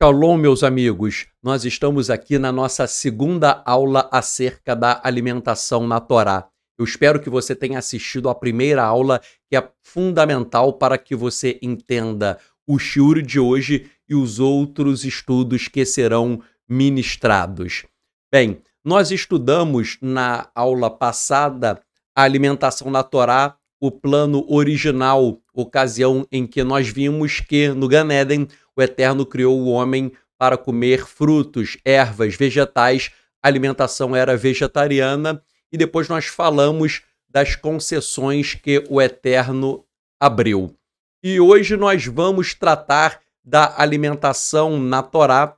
Shalom, meus amigos! Nós estamos aqui na nossa segunda aula acerca da alimentação na Torá. Eu espero que você tenha assistido à primeira aula, que é fundamental para que você entenda o shiur de hoje e os outros estudos que serão ministrados. Bem, nós estudamos na aula passada a alimentação na Torá o plano original, ocasião em que nós vimos que no Ganeden o Eterno criou o homem para comer frutos, ervas, vegetais, a alimentação era vegetariana e depois nós falamos das concessões que o Eterno abriu. E hoje nós vamos tratar da alimentação na Torá,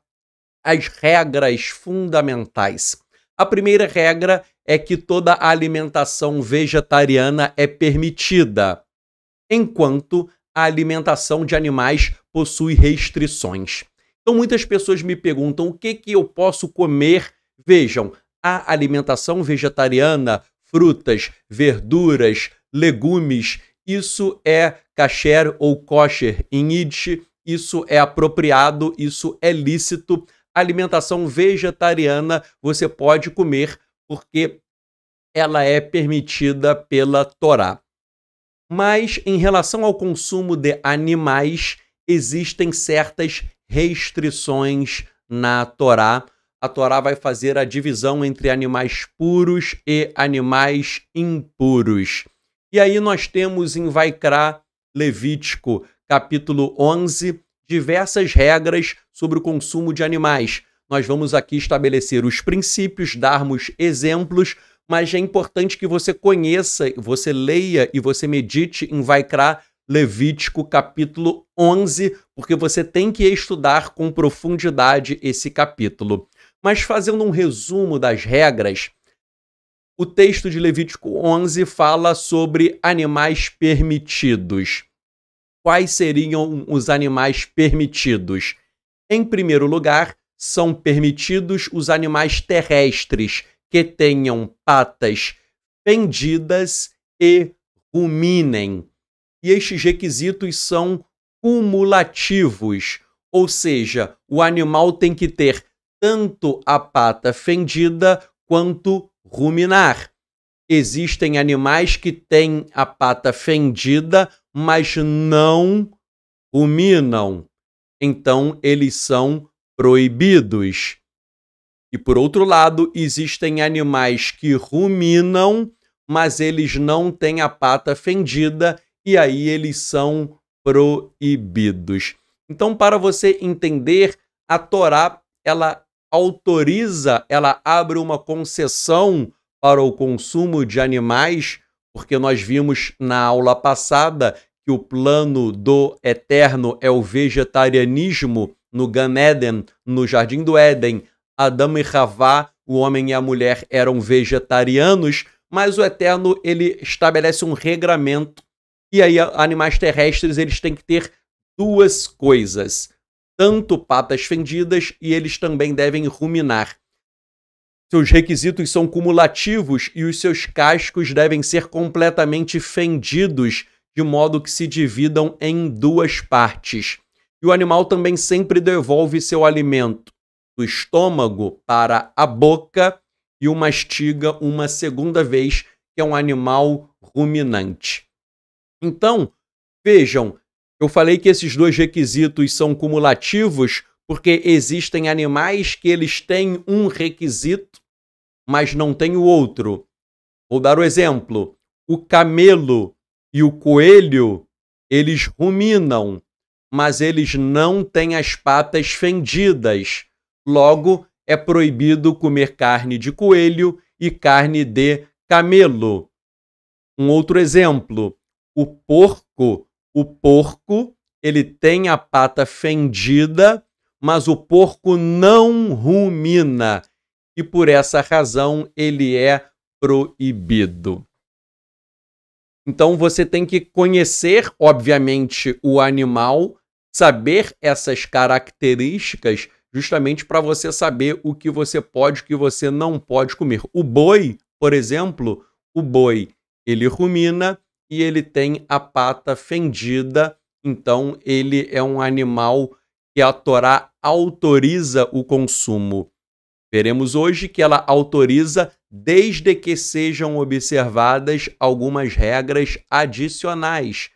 as regras fundamentais. A primeira regra é que toda alimentação vegetariana é permitida, enquanto a alimentação de animais possui restrições. Então muitas pessoas me perguntam o que que eu posso comer. Vejam, a alimentação vegetariana, frutas, verduras, legumes, isso é kasher ou kosher em Yiddish, isso é apropriado, isso é lícito. Alimentação vegetariana você pode comer porque ela é permitida pela Torá. Mas em relação ao consumo de animais, existem certas restrições na Torá. A Torá vai fazer a divisão entre animais puros e animais impuros. E aí nós temos em Vaikra, Levítico, capítulo 11, diversas regras sobre o consumo de animais, nós vamos aqui estabelecer os princípios, darmos exemplos, mas é importante que você conheça, você leia e você medite em Vaikra Levítico capítulo 11, porque você tem que estudar com profundidade esse capítulo. Mas fazendo um resumo das regras, o texto de Levítico 11 fala sobre animais permitidos. Quais seriam os animais permitidos? Em primeiro lugar, são permitidos os animais terrestres que tenham patas fendidas e ruminem. E estes requisitos são cumulativos, ou seja, o animal tem que ter tanto a pata fendida quanto ruminar. Existem animais que têm a pata fendida, mas não ruminam. Então, eles são proibidos. E por outro lado, existem animais que ruminam, mas eles não têm a pata fendida e aí eles são proibidos. Então, para você entender, a Torá ela autoriza, ela abre uma concessão para o consumo de animais, porque nós vimos na aula passada que o plano do eterno é o vegetarianismo no Gan Eden, no Jardim do Éden, Adão e Havá, o homem e a mulher eram vegetarianos, mas o Eterno ele estabelece um regramento e aí animais terrestres eles têm que ter duas coisas, tanto patas fendidas e eles também devem ruminar. Seus requisitos são cumulativos e os seus cascos devem ser completamente fendidos, de modo que se dividam em duas partes. E o animal também sempre devolve seu alimento do estômago para a boca e o mastiga uma segunda vez, que é um animal ruminante. Então, vejam, eu falei que esses dois requisitos são cumulativos porque existem animais que eles têm um requisito, mas não têm o outro. Vou dar o um exemplo. O camelo e o coelho, eles ruminam, mas eles não têm as patas fendidas. Logo, é proibido comer carne de coelho e carne de camelo. Um outro exemplo, o porco. O porco, ele tem a pata fendida, mas o porco não rumina e por essa razão ele é proibido. Então você tem que conhecer, obviamente, o animal saber essas características justamente para você saber o que você pode e o que você não pode comer. O boi, por exemplo, o boi, ele rumina e ele tem a pata fendida, então ele é um animal que a Torá autoriza o consumo. Veremos hoje que ela autoriza desde que sejam observadas algumas regras adicionais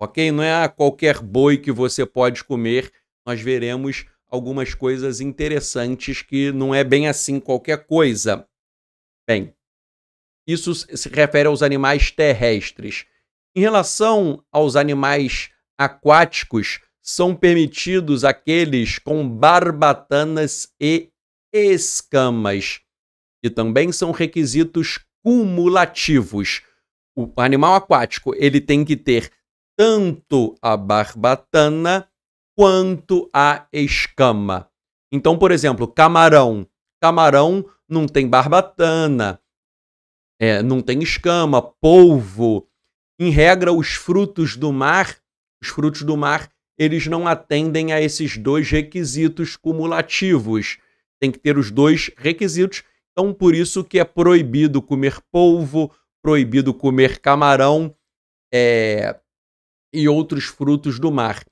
ok? Não é ah, qualquer boi que você pode comer. Nós veremos algumas coisas interessantes que não é bem assim qualquer coisa. Bem, isso se refere aos animais terrestres. Em relação aos animais aquáticos, são permitidos aqueles com barbatanas e escamas, que também são requisitos cumulativos. O animal aquático ele tem que ter tanto a barbatana quanto a escama. Então, por exemplo, camarão. Camarão não tem barbatana, é, não tem escama, polvo. Em regra, os frutos do mar, os frutos do mar, eles não atendem a esses dois requisitos cumulativos. Tem que ter os dois requisitos. Então, por isso que é proibido comer polvo, proibido comer camarão, é, e outros frutos do mar.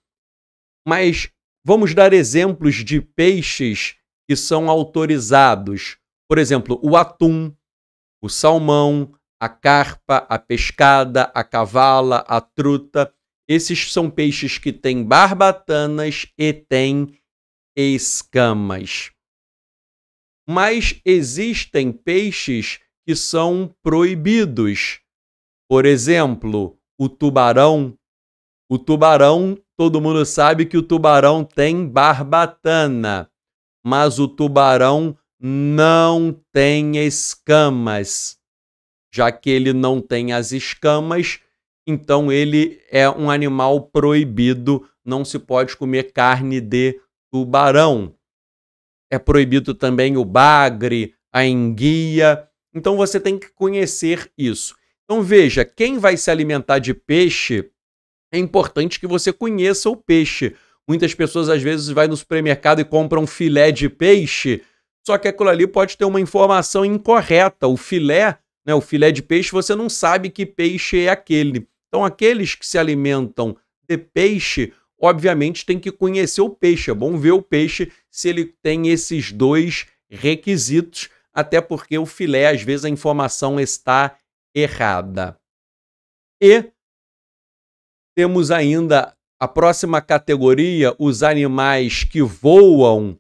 Mas vamos dar exemplos de peixes que são autorizados. Por exemplo, o atum, o salmão, a carpa, a pescada, a cavala, a truta. Esses são peixes que têm barbatanas e têm escamas. Mas existem peixes que são proibidos. Por exemplo, o tubarão, o tubarão, todo mundo sabe que o tubarão tem barbatana, mas o tubarão não tem escamas. Já que ele não tem as escamas, então ele é um animal proibido, não se pode comer carne de tubarão. É proibido também o bagre, a enguia. Então você tem que conhecer isso. Então veja, quem vai se alimentar de peixe é importante que você conheça o peixe. Muitas pessoas às vezes vai no supermercado e compram um filé de peixe, só que aquilo ali pode ter uma informação incorreta. O filé, né, o filé de peixe, você não sabe que peixe é aquele. Então aqueles que se alimentam de peixe, obviamente tem que conhecer o peixe. É bom ver o peixe se ele tem esses dois requisitos, até porque o filé às vezes a informação está errada. E temos ainda a próxima categoria, os animais que voam.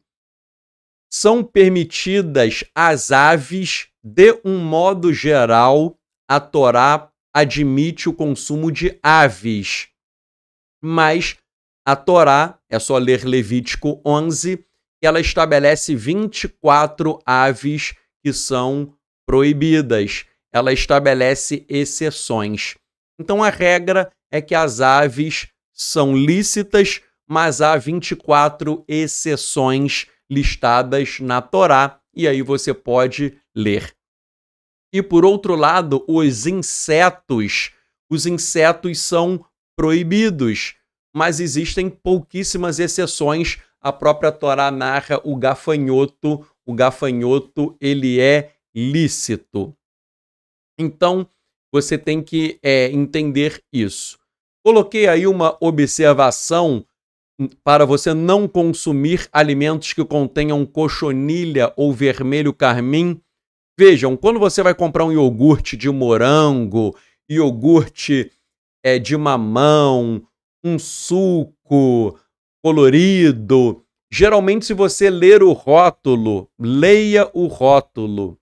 São permitidas as aves, de um modo geral, a Torá admite o consumo de aves. Mas a Torá, é só ler Levítico 11, ela estabelece 24 aves que são proibidas. Ela estabelece exceções. Então a regra é que as aves são lícitas, mas há 24 exceções listadas na Torá, e aí você pode ler. E por outro lado, os insetos. Os insetos são proibidos, mas existem pouquíssimas exceções. A própria Torá narra o gafanhoto. O gafanhoto, ele é lícito. Então, você tem que é, entender isso. Coloquei aí uma observação hum, para você não consumir alimentos que contenham cochonilha ou vermelho carmim. Vejam, quando você vai comprar um iogurte de morango, iogurte é, de mamão, um suco colorido, geralmente se você ler o rótulo, leia o rótulo.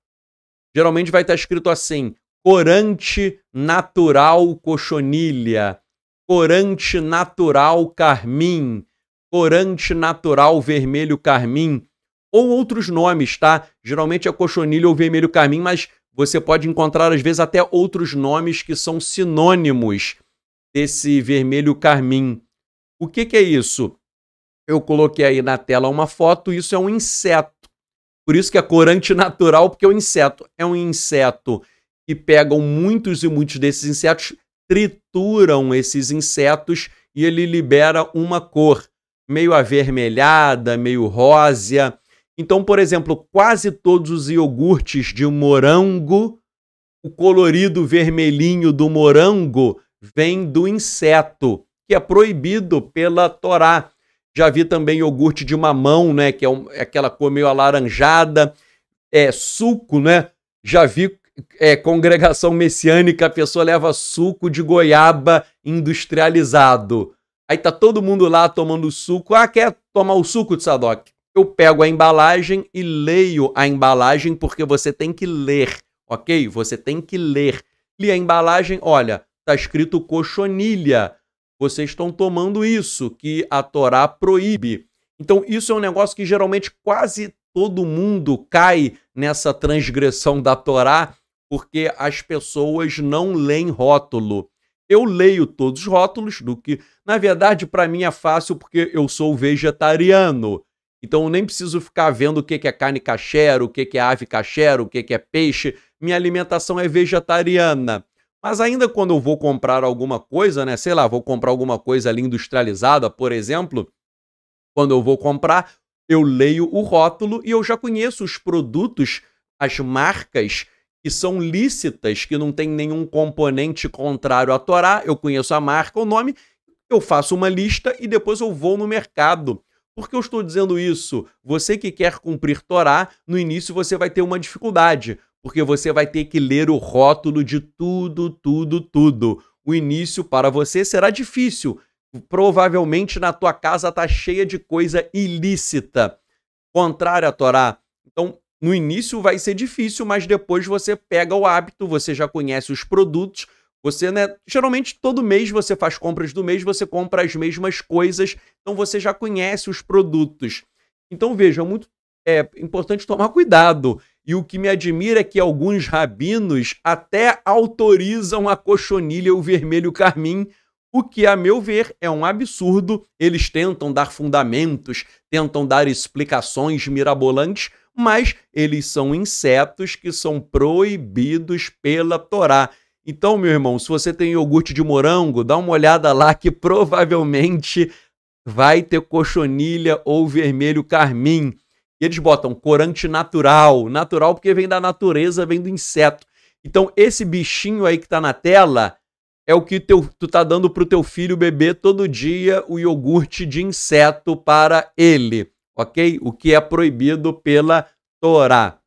Geralmente vai estar escrito assim: corante natural cochonilha corante natural carmim, corante natural vermelho carmim ou outros nomes, tá? Geralmente é cochonilha ou vermelho carmim, mas você pode encontrar às vezes até outros nomes que são sinônimos desse vermelho carmim. O que, que é isso? Eu coloquei aí na tela uma foto, isso é um inseto. Por isso que é corante natural, porque é um inseto. É um inseto que pegam muitos e muitos desses insetos, trituram esses insetos e ele libera uma cor meio avermelhada, meio rósea. Então, por exemplo, quase todos os iogurtes de morango, o colorido vermelhinho do morango vem do inseto, que é proibido pela Torá. Já vi também iogurte de mamão, né, que é, um, é aquela cor meio alaranjada, é suco, né? Já vi é, congregação messiânica, a pessoa leva suco de goiaba industrializado. Aí tá todo mundo lá tomando suco. Ah, quer tomar o suco de Sadoc? Eu pego a embalagem e leio a embalagem porque você tem que ler, ok? Você tem que ler. Li a embalagem, olha, tá escrito cochonilha. Vocês estão tomando isso que a Torá proíbe. Então isso é um negócio que geralmente quase todo mundo cai nessa transgressão da Torá porque as pessoas não leem rótulo. Eu leio todos os rótulos do que, na verdade, para mim é fácil porque eu sou vegetariano. Então eu nem preciso ficar vendo o que é carne cachero, o que é ave cachero, o que é peixe. Minha alimentação é vegetariana. Mas ainda quando eu vou comprar alguma coisa, né? Sei lá, vou comprar alguma coisa ali industrializada, por exemplo, quando eu vou comprar, eu leio o rótulo e eu já conheço os produtos, as marcas que são lícitas, que não tem nenhum componente contrário à Torá, eu conheço a marca, o nome, eu faço uma lista e depois eu vou no mercado. Por que eu estou dizendo isso? Você que quer cumprir Torá, no início você vai ter uma dificuldade, porque você vai ter que ler o rótulo de tudo, tudo, tudo. O início para você será difícil. Provavelmente na tua casa está cheia de coisa ilícita. Contrário à Torá, no início vai ser difícil, mas depois você pega o hábito, você já conhece os produtos, você, né? Geralmente todo mês você faz compras do mês, você compra as mesmas coisas, então você já conhece os produtos. Então veja, é muito é importante tomar cuidado. E o que me admira é que alguns rabinos até autorizam a cochonilha o vermelho carmim, o que, a meu ver, é um absurdo. Eles tentam dar fundamentos, tentam dar explicações mirabolantes, mas eles são insetos que são proibidos pela Torá. Então, meu irmão, se você tem iogurte de morango, dá uma olhada lá que provavelmente vai ter cochonilha ou vermelho carmim. E eles botam corante natural, natural porque vem da natureza, vem do inseto. Então, esse bichinho aí que tá na tela é o que teu, tu tá dando pro teu filho beber todo dia o iogurte de inseto para ele ok? O que é proibido pela Torá.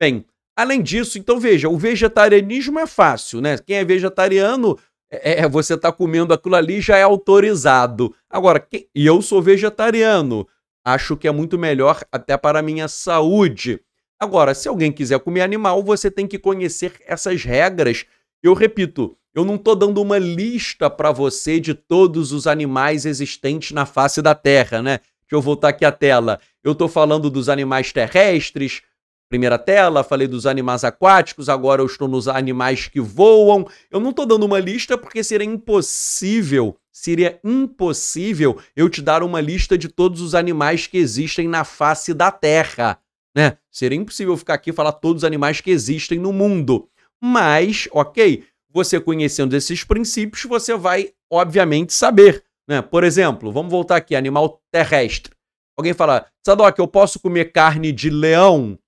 Bem, além disso, então veja, o vegetarianismo é fácil, né? Quem é vegetariano, é, é você está comendo aquilo ali já é autorizado. Agora, quem, e eu sou vegetariano, acho que é muito melhor até para a minha saúde. Agora, se alguém quiser comer animal, você tem que conhecer essas regras. Eu repito, eu não estou dando uma lista para você de todos os animais existentes na face da Terra, né? Deixa eu voltar aqui a tela. Eu estou falando dos animais terrestres, primeira tela, falei dos animais aquáticos, agora eu estou nos animais que voam. Eu não estou dando uma lista porque seria impossível, seria impossível eu te dar uma lista de todos os animais que existem na face da Terra, né? Seria impossível ficar aqui e falar todos os animais que existem no mundo. Mas, ok, você conhecendo esses princípios, você vai, obviamente, saber né? Por exemplo, vamos voltar aqui, animal terrestre. Alguém fala, Sadok, eu posso comer carne de leão?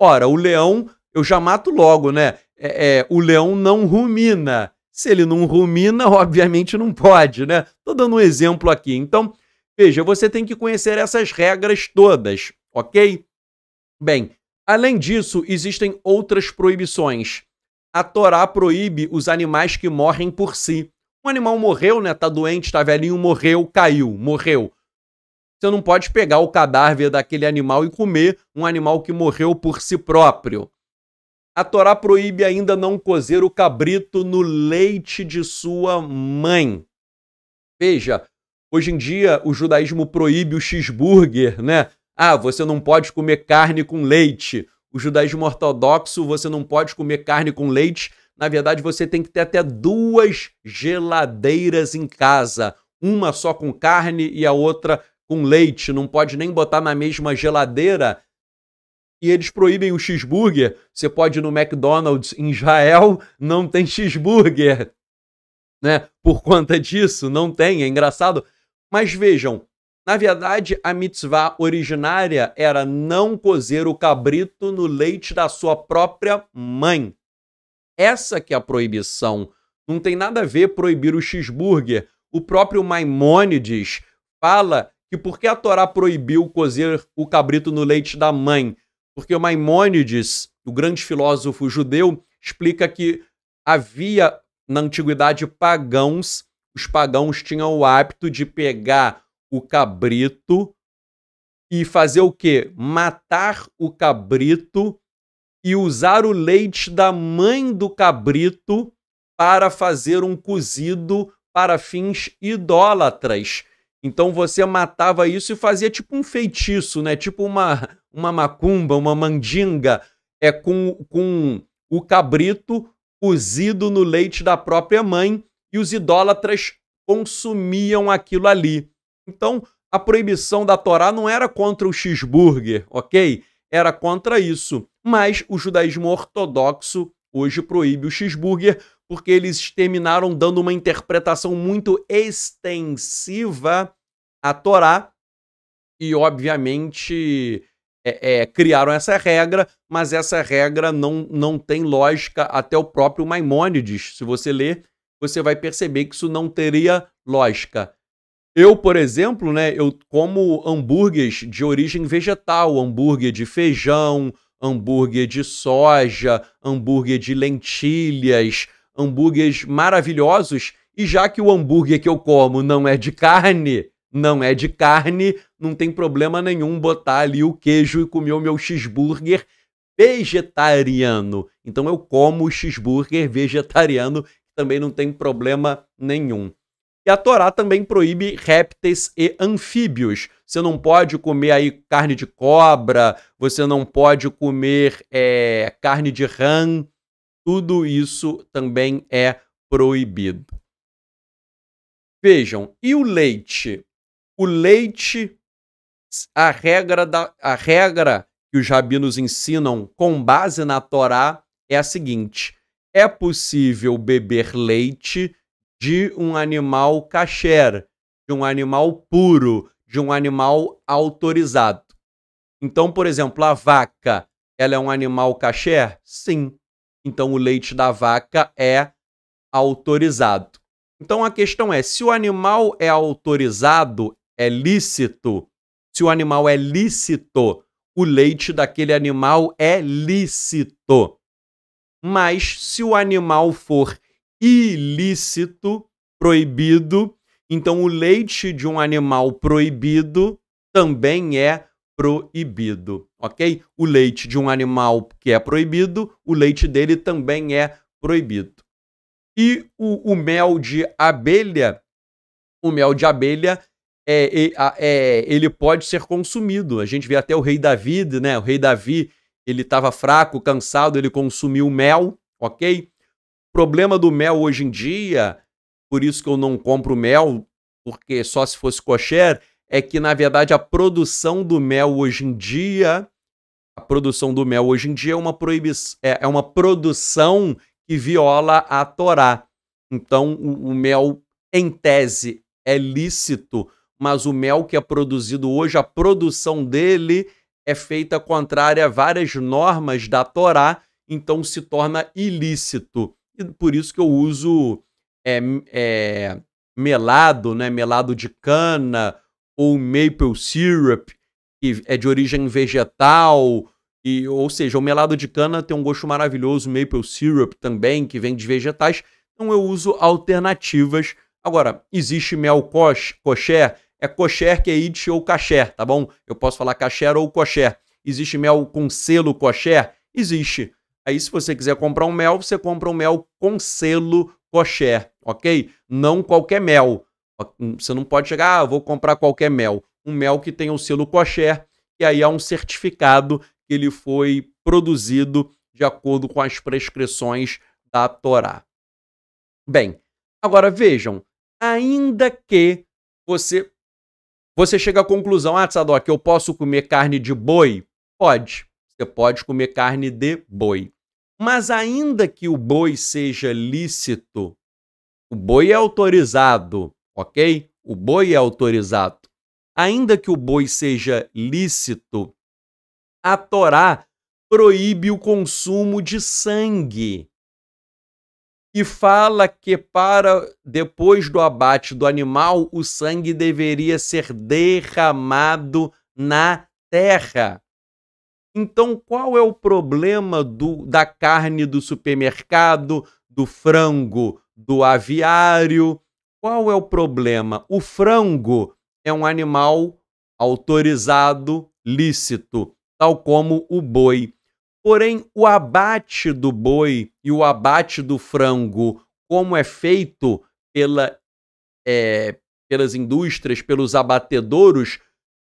Ora, o leão eu já mato logo, né? É, é, o leão não rumina. Se ele não rumina, obviamente não pode, né? Tô dando um exemplo aqui. Então, veja, você tem que conhecer essas regras todas, ok? Bem, além disso, existem outras proibições. A Torá proíbe os animais que morrem por si. Um animal morreu, né? Tá doente, tá velhinho, morreu, caiu, morreu. Você não pode pegar o cadáver daquele animal e comer um animal que morreu por si próprio. A Torá proíbe ainda não cozer o cabrito no leite de sua mãe. Veja, hoje em dia o judaísmo proíbe o cheeseburger, né? Ah, você não pode comer carne com leite. O judaísmo ortodoxo, você não pode comer carne com leite na verdade, você tem que ter até duas geladeiras em casa, uma só com carne e a outra com leite. Não pode nem botar na mesma geladeira. E eles proíbem o cheeseburger. Você pode ir no McDonald's em Israel, não tem cheeseburger. Né? Por conta disso, não tem, é engraçado. Mas vejam, na verdade, a mitzvah originária era não cozer o cabrito no leite da sua própria mãe. Essa que é a proibição. Não tem nada a ver proibir o cheeseburger. O próprio Maimônides fala que por que a Torá proibiu cozer o cabrito no leite da mãe? Porque o Maimônides, o grande filósofo judeu, explica que havia na antiguidade pagãos, os pagãos tinham o hábito de pegar o cabrito e fazer o quê? Matar o cabrito e usar o leite da mãe do cabrito para fazer um cozido para fins idólatras. Então você matava isso e fazia tipo um feitiço, né? Tipo uma, uma macumba, uma mandinga, é com, com o cabrito cozido no leite da própria mãe e os idólatras consumiam aquilo ali. Então, a proibição da Torá não era contra o cheeseburger, ok? era contra isso. Mas o judaísmo ortodoxo hoje proíbe o cheeseburger porque eles terminaram dando uma interpretação muito extensiva à Torá e, obviamente, é, é, criaram essa regra, mas essa regra não, não tem lógica até o próprio Maimônides. Se você ler, você vai perceber que isso não teria lógica. Eu, por exemplo, né, eu como hambúrgueres de origem vegetal, hambúrguer de feijão, hambúrguer de soja, hambúrguer de lentilhas, hambúrgueres maravilhosos. E já que o hambúrguer que eu como não é de carne, não é de carne, não tem problema nenhum botar ali o queijo e comer o meu cheeseburger vegetariano. Então eu como o cheeseburger vegetariano, também não tem problema nenhum. E a Torá também proíbe répteis e anfíbios. Você não pode comer aí carne de cobra, você não pode comer é, carne de rã. Tudo isso também é proibido. Vejam, e o leite? O leite, a regra, da, a regra que os rabinos ensinam com base na Torá é a seguinte: é possível beber leite de um animal caché, de um animal puro, de um animal autorizado. Então, por exemplo, a vaca, ela é um animal caché? Sim. Então, o leite da vaca é autorizado. Então, a questão é: se o animal é autorizado, é lícito. Se o animal é lícito, o leite daquele animal é lícito. Mas se o animal for ilícito, proibido. Então, o leite de um animal proibido também é proibido, ok? O leite de um animal que é proibido, o leite dele também é proibido. E o, o mel de abelha, o mel de abelha é, é, é, ele pode ser consumido. A gente vê até o rei Davi, né? O rei Davi, ele estava fraco, cansado, ele consumiu mel, ok? Problema do mel hoje em dia, por isso que eu não compro mel, porque só se fosse kosher, é que na verdade a produção do mel hoje em dia, a produção do mel hoje em dia é uma proibição, é, é uma produção que viola a Torá. Então o, o mel em tese é lícito, mas o mel que é produzido hoje, a produção dele é feita contrária a várias normas da Torá, então se torna ilícito e por isso que eu uso é, é, melado, né? Melado de cana ou maple syrup, que é de origem vegetal. E, ou seja, o melado de cana tem um gosto maravilhoso, maple syrup também, que vem de vegetais. Então eu uso alternativas. Agora, existe mel kosh, kosher, é kosher que é it ou kasher, tá bom? Eu posso falar kasher ou kosher. Existe mel com selo kosher? Existe. Aí, se você quiser comprar um mel, você compra um mel com selo kosher, ok? Não qualquer mel. Hum, você não pode chegar, ah, vou comprar qualquer mel. Um mel que tem o um selo kosher, e aí há um certificado que ele foi produzido de acordo com as prescrições da Torá. Bem, agora vejam, ainda que você você chega à conclusão, ah, Tzadok, eu posso comer carne de boi? Pode. Você pode comer carne de boi. Mas ainda que o boi seja lícito, o boi é autorizado, ok? O boi é autorizado. Ainda que o boi seja lícito, a Torá proíbe o consumo de sangue e fala que para depois do abate do animal o sangue deveria ser derramado na terra. Então, qual é o problema do, da carne do supermercado, do frango, do aviário? Qual é o problema? O frango é um animal autorizado, lícito, tal como o boi. Porém, o abate do boi e o abate do frango, como é feito pela, é, pelas indústrias, pelos abatedouros,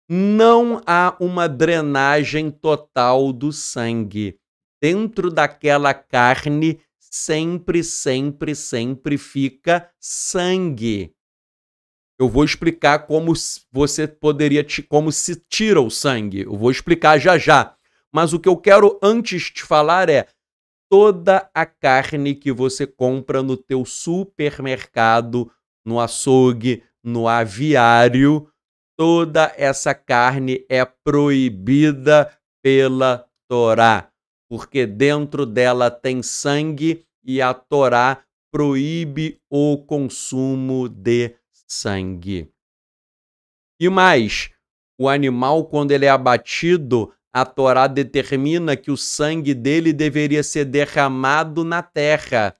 não há uma drenagem total do sangue. Dentro daquela carne sempre, sempre, sempre fica sangue. Eu vou explicar como você poderia como se tira o sangue. Eu vou explicar já já. Mas o que eu quero antes de falar é toda a carne que você compra no teu supermercado, no açougue, no aviário, toda essa carne é proibida pela Torá, porque dentro dela tem sangue e a Torá proíbe o consumo de sangue. E mais, o animal, quando ele é abatido, a Torá determina que o sangue dele deveria ser derramado na terra.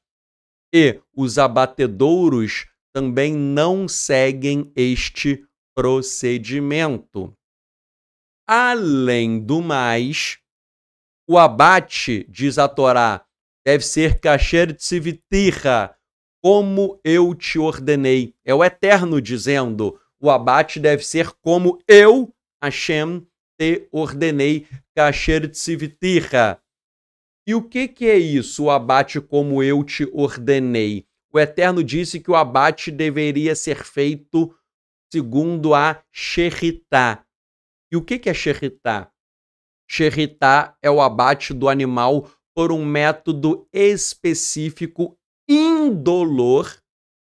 E os abatedouros também não seguem este procedimento. Além do mais, o abate, diz a Torá, deve ser kasher tzivtirra, como eu te ordenei. É o Eterno dizendo, o abate deve ser como eu, Hashem, te ordenei, kasher tzivtirra. E o que, que é isso, o abate como eu te ordenei? O Eterno disse que o abate deveria ser feito segundo a Xerritá. E o que, é Xerritá? Xerritá é o abate do animal por um método específico indolor.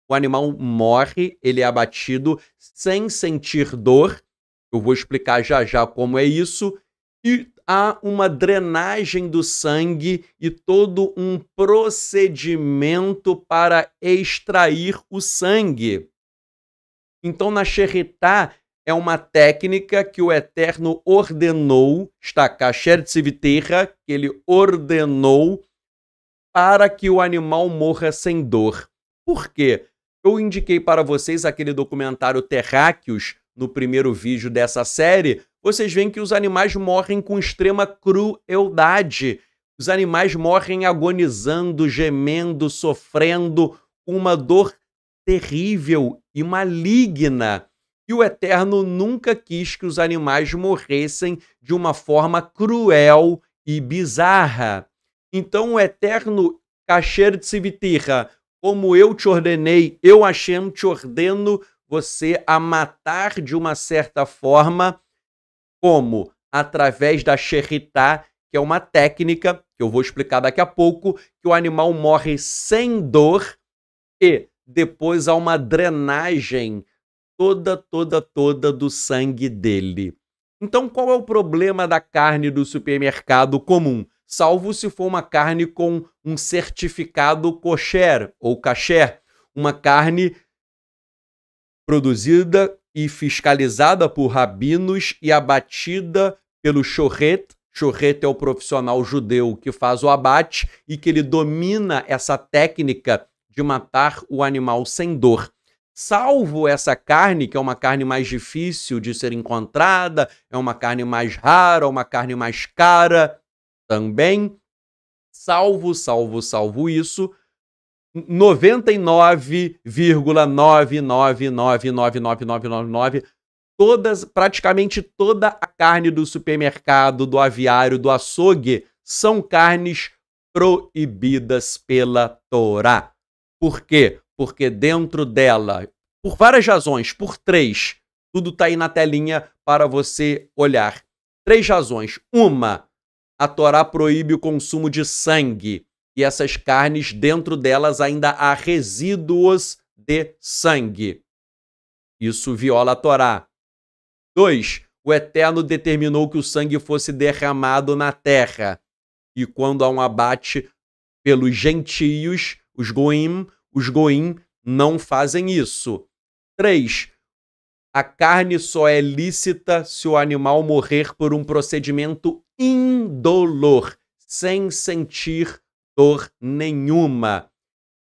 O animal morre, ele é abatido sem sentir dor. Eu vou explicar já já como é isso. E há uma drenagem do sangue e todo um procedimento para extrair o sangue. Então, na Sheritá é uma técnica que o Eterno ordenou, está kasher tziviterra, que ele ordenou para que o animal morra sem dor. Por quê? Eu indiquei para vocês aquele documentário Terráqueos no primeiro vídeo dessa série. Vocês veem que os animais morrem com extrema crueldade. Os animais morrem agonizando, gemendo, sofrendo, uma dor terrível e maligna. E o Eterno nunca quis que os animais morressem de uma forma cruel e bizarra. Então o Eterno Kasher Tzivitira, como eu te ordenei, eu Hashem te ordeno você a matar de uma certa forma, como? Através da xerritá, que é uma técnica, que eu vou explicar daqui a pouco, que o animal morre sem dor e depois há uma drenagem toda, toda, toda do sangue dele. Então, qual é o problema da carne do supermercado comum? Salvo se for uma carne com um certificado kosher ou kasher, uma carne produzida e fiscalizada por rabinos e abatida pelo chorret. Chorret é o profissional judeu que faz o abate e que ele domina essa técnica de matar o animal sem dor. Salvo essa carne, que é uma carne mais difícil de ser encontrada, é uma carne mais rara, uma carne mais cara também. Salvo, salvo, salvo isso, 99,99999999 todas, praticamente toda a carne do supermercado, do aviário, do açougue são carnes proibidas pela Torá. Por quê? Porque dentro dela, por várias razões, por três, tudo está aí na telinha para você olhar. Três razões. Uma, a Torá proíbe o consumo de sangue e essas carnes, dentro delas ainda há resíduos de sangue. Isso viola a Torá. Dois, o Eterno determinou que o sangue fosse derramado na terra. E quando há um abate pelos gentios, os goim, os goim não fazem isso. 3. A carne só é lícita se o animal morrer por um procedimento indolor, sem sentir dor nenhuma.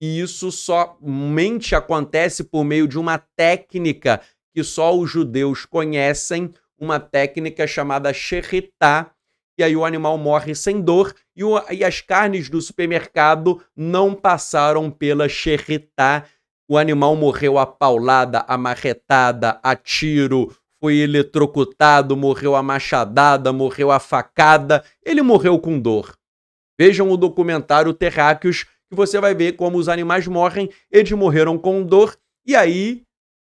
E isso somente acontece por meio de uma técnica que só os judeus conhecem, uma técnica chamada sheritá, e aí o animal morre sem dor e, o, e as carnes do supermercado não passaram pela xerretá. O animal morreu apaulada, amarretada, a tiro, foi eletrocutado, morreu a machadada, morreu a facada, ele morreu com dor. Vejam o documentário Terráqueos, que você vai ver como os animais morrem, eles morreram com dor, e aí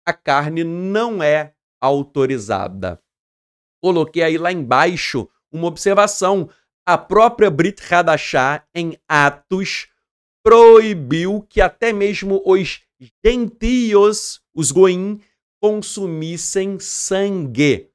a carne não é autorizada. Coloquei aí lá embaixo uma observação. A própria Brit Hadachá, em Atos, proibiu que até mesmo os gentios, os goim, consumissem sangue.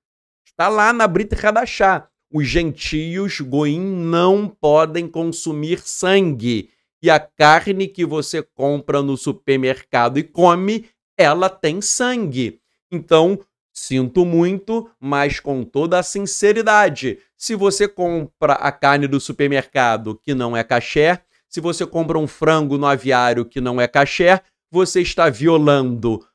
Está lá na Brit Hadachá. Os gentios, goim, não podem consumir sangue. E a carne que você compra no supermercado e come, ela tem sangue. Então, sinto muito, mas com toda a sinceridade, se você compra a carne do supermercado que não é caché, se você compra um frango no aviário que não é caché, você está violando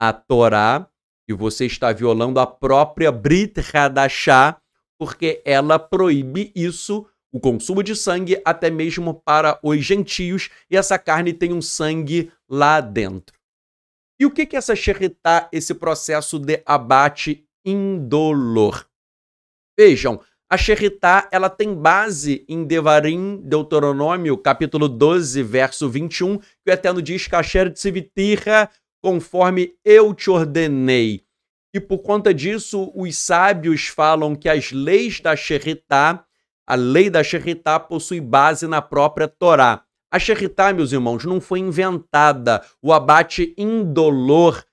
a Torá e você está violando a própria Brit Hadashah, porque ela proíbe isso, o consumo de sangue, até mesmo para os gentios, e essa carne tem um sangue lá dentro. E o que, que é essa xerritá, esse processo de abate indolor? Vejam, a Sheritá, ela tem base em Devarim, Deuteronômio, capítulo 12, verso 21, que o Eterno diz, Kasher Tzivitirra, conforme eu te ordenei. E por conta disso, os sábios falam que as leis da Sheritá, a lei da Sheritá possui base na própria Torá. A Sheritá, meus irmãos, não foi inventada. O abate indolor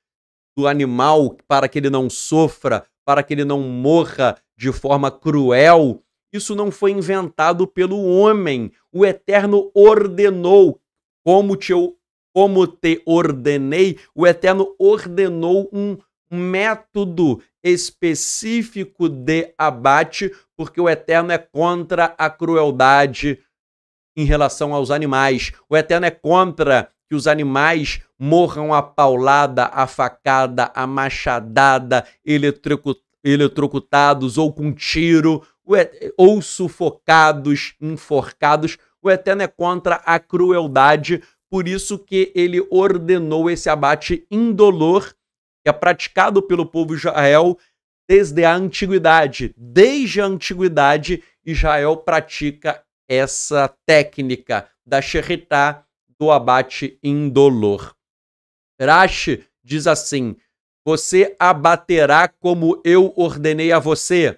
do animal para que ele não sofra, para que ele não morra, de forma cruel, isso não foi inventado pelo homem. O Eterno ordenou, como te, como te ordenei, o Eterno ordenou um método específico de abate, porque o Eterno é contra a crueldade em relação aos animais. O Eterno é contra que os animais morram a paulada, a facada, a machadada, eletrocutada eletrocutados ou com tiro, ou é, sufocados, enforcados. O Eterno é né, contra a crueldade, por isso que ele ordenou esse abate indolor, que é praticado pelo povo Israel desde a antiguidade. Desde a antiguidade, Israel pratica essa técnica da xerritá, do abate indolor. Rashi diz assim: você abaterá como eu ordenei a você.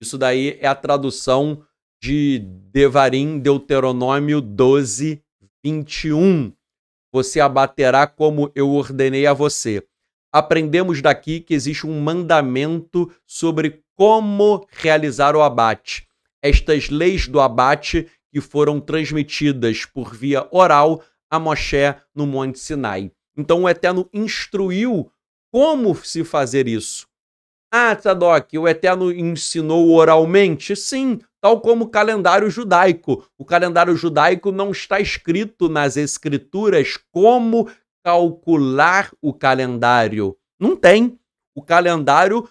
Isso daí é a tradução de Devarim, Deuteronômio 12, 21. Você abaterá como eu ordenei a você. Aprendemos daqui que existe um mandamento sobre como realizar o abate. Estas leis do abate que foram transmitidas por via oral a Moshe no Monte Sinai. Então o Eterno instruiu como se fazer isso? Ah, Tzadok, o Eterno ensinou oralmente? Sim, tal como o calendário judaico. O calendário judaico não está escrito nas escrituras como calcular o calendário. Não tem. O calendário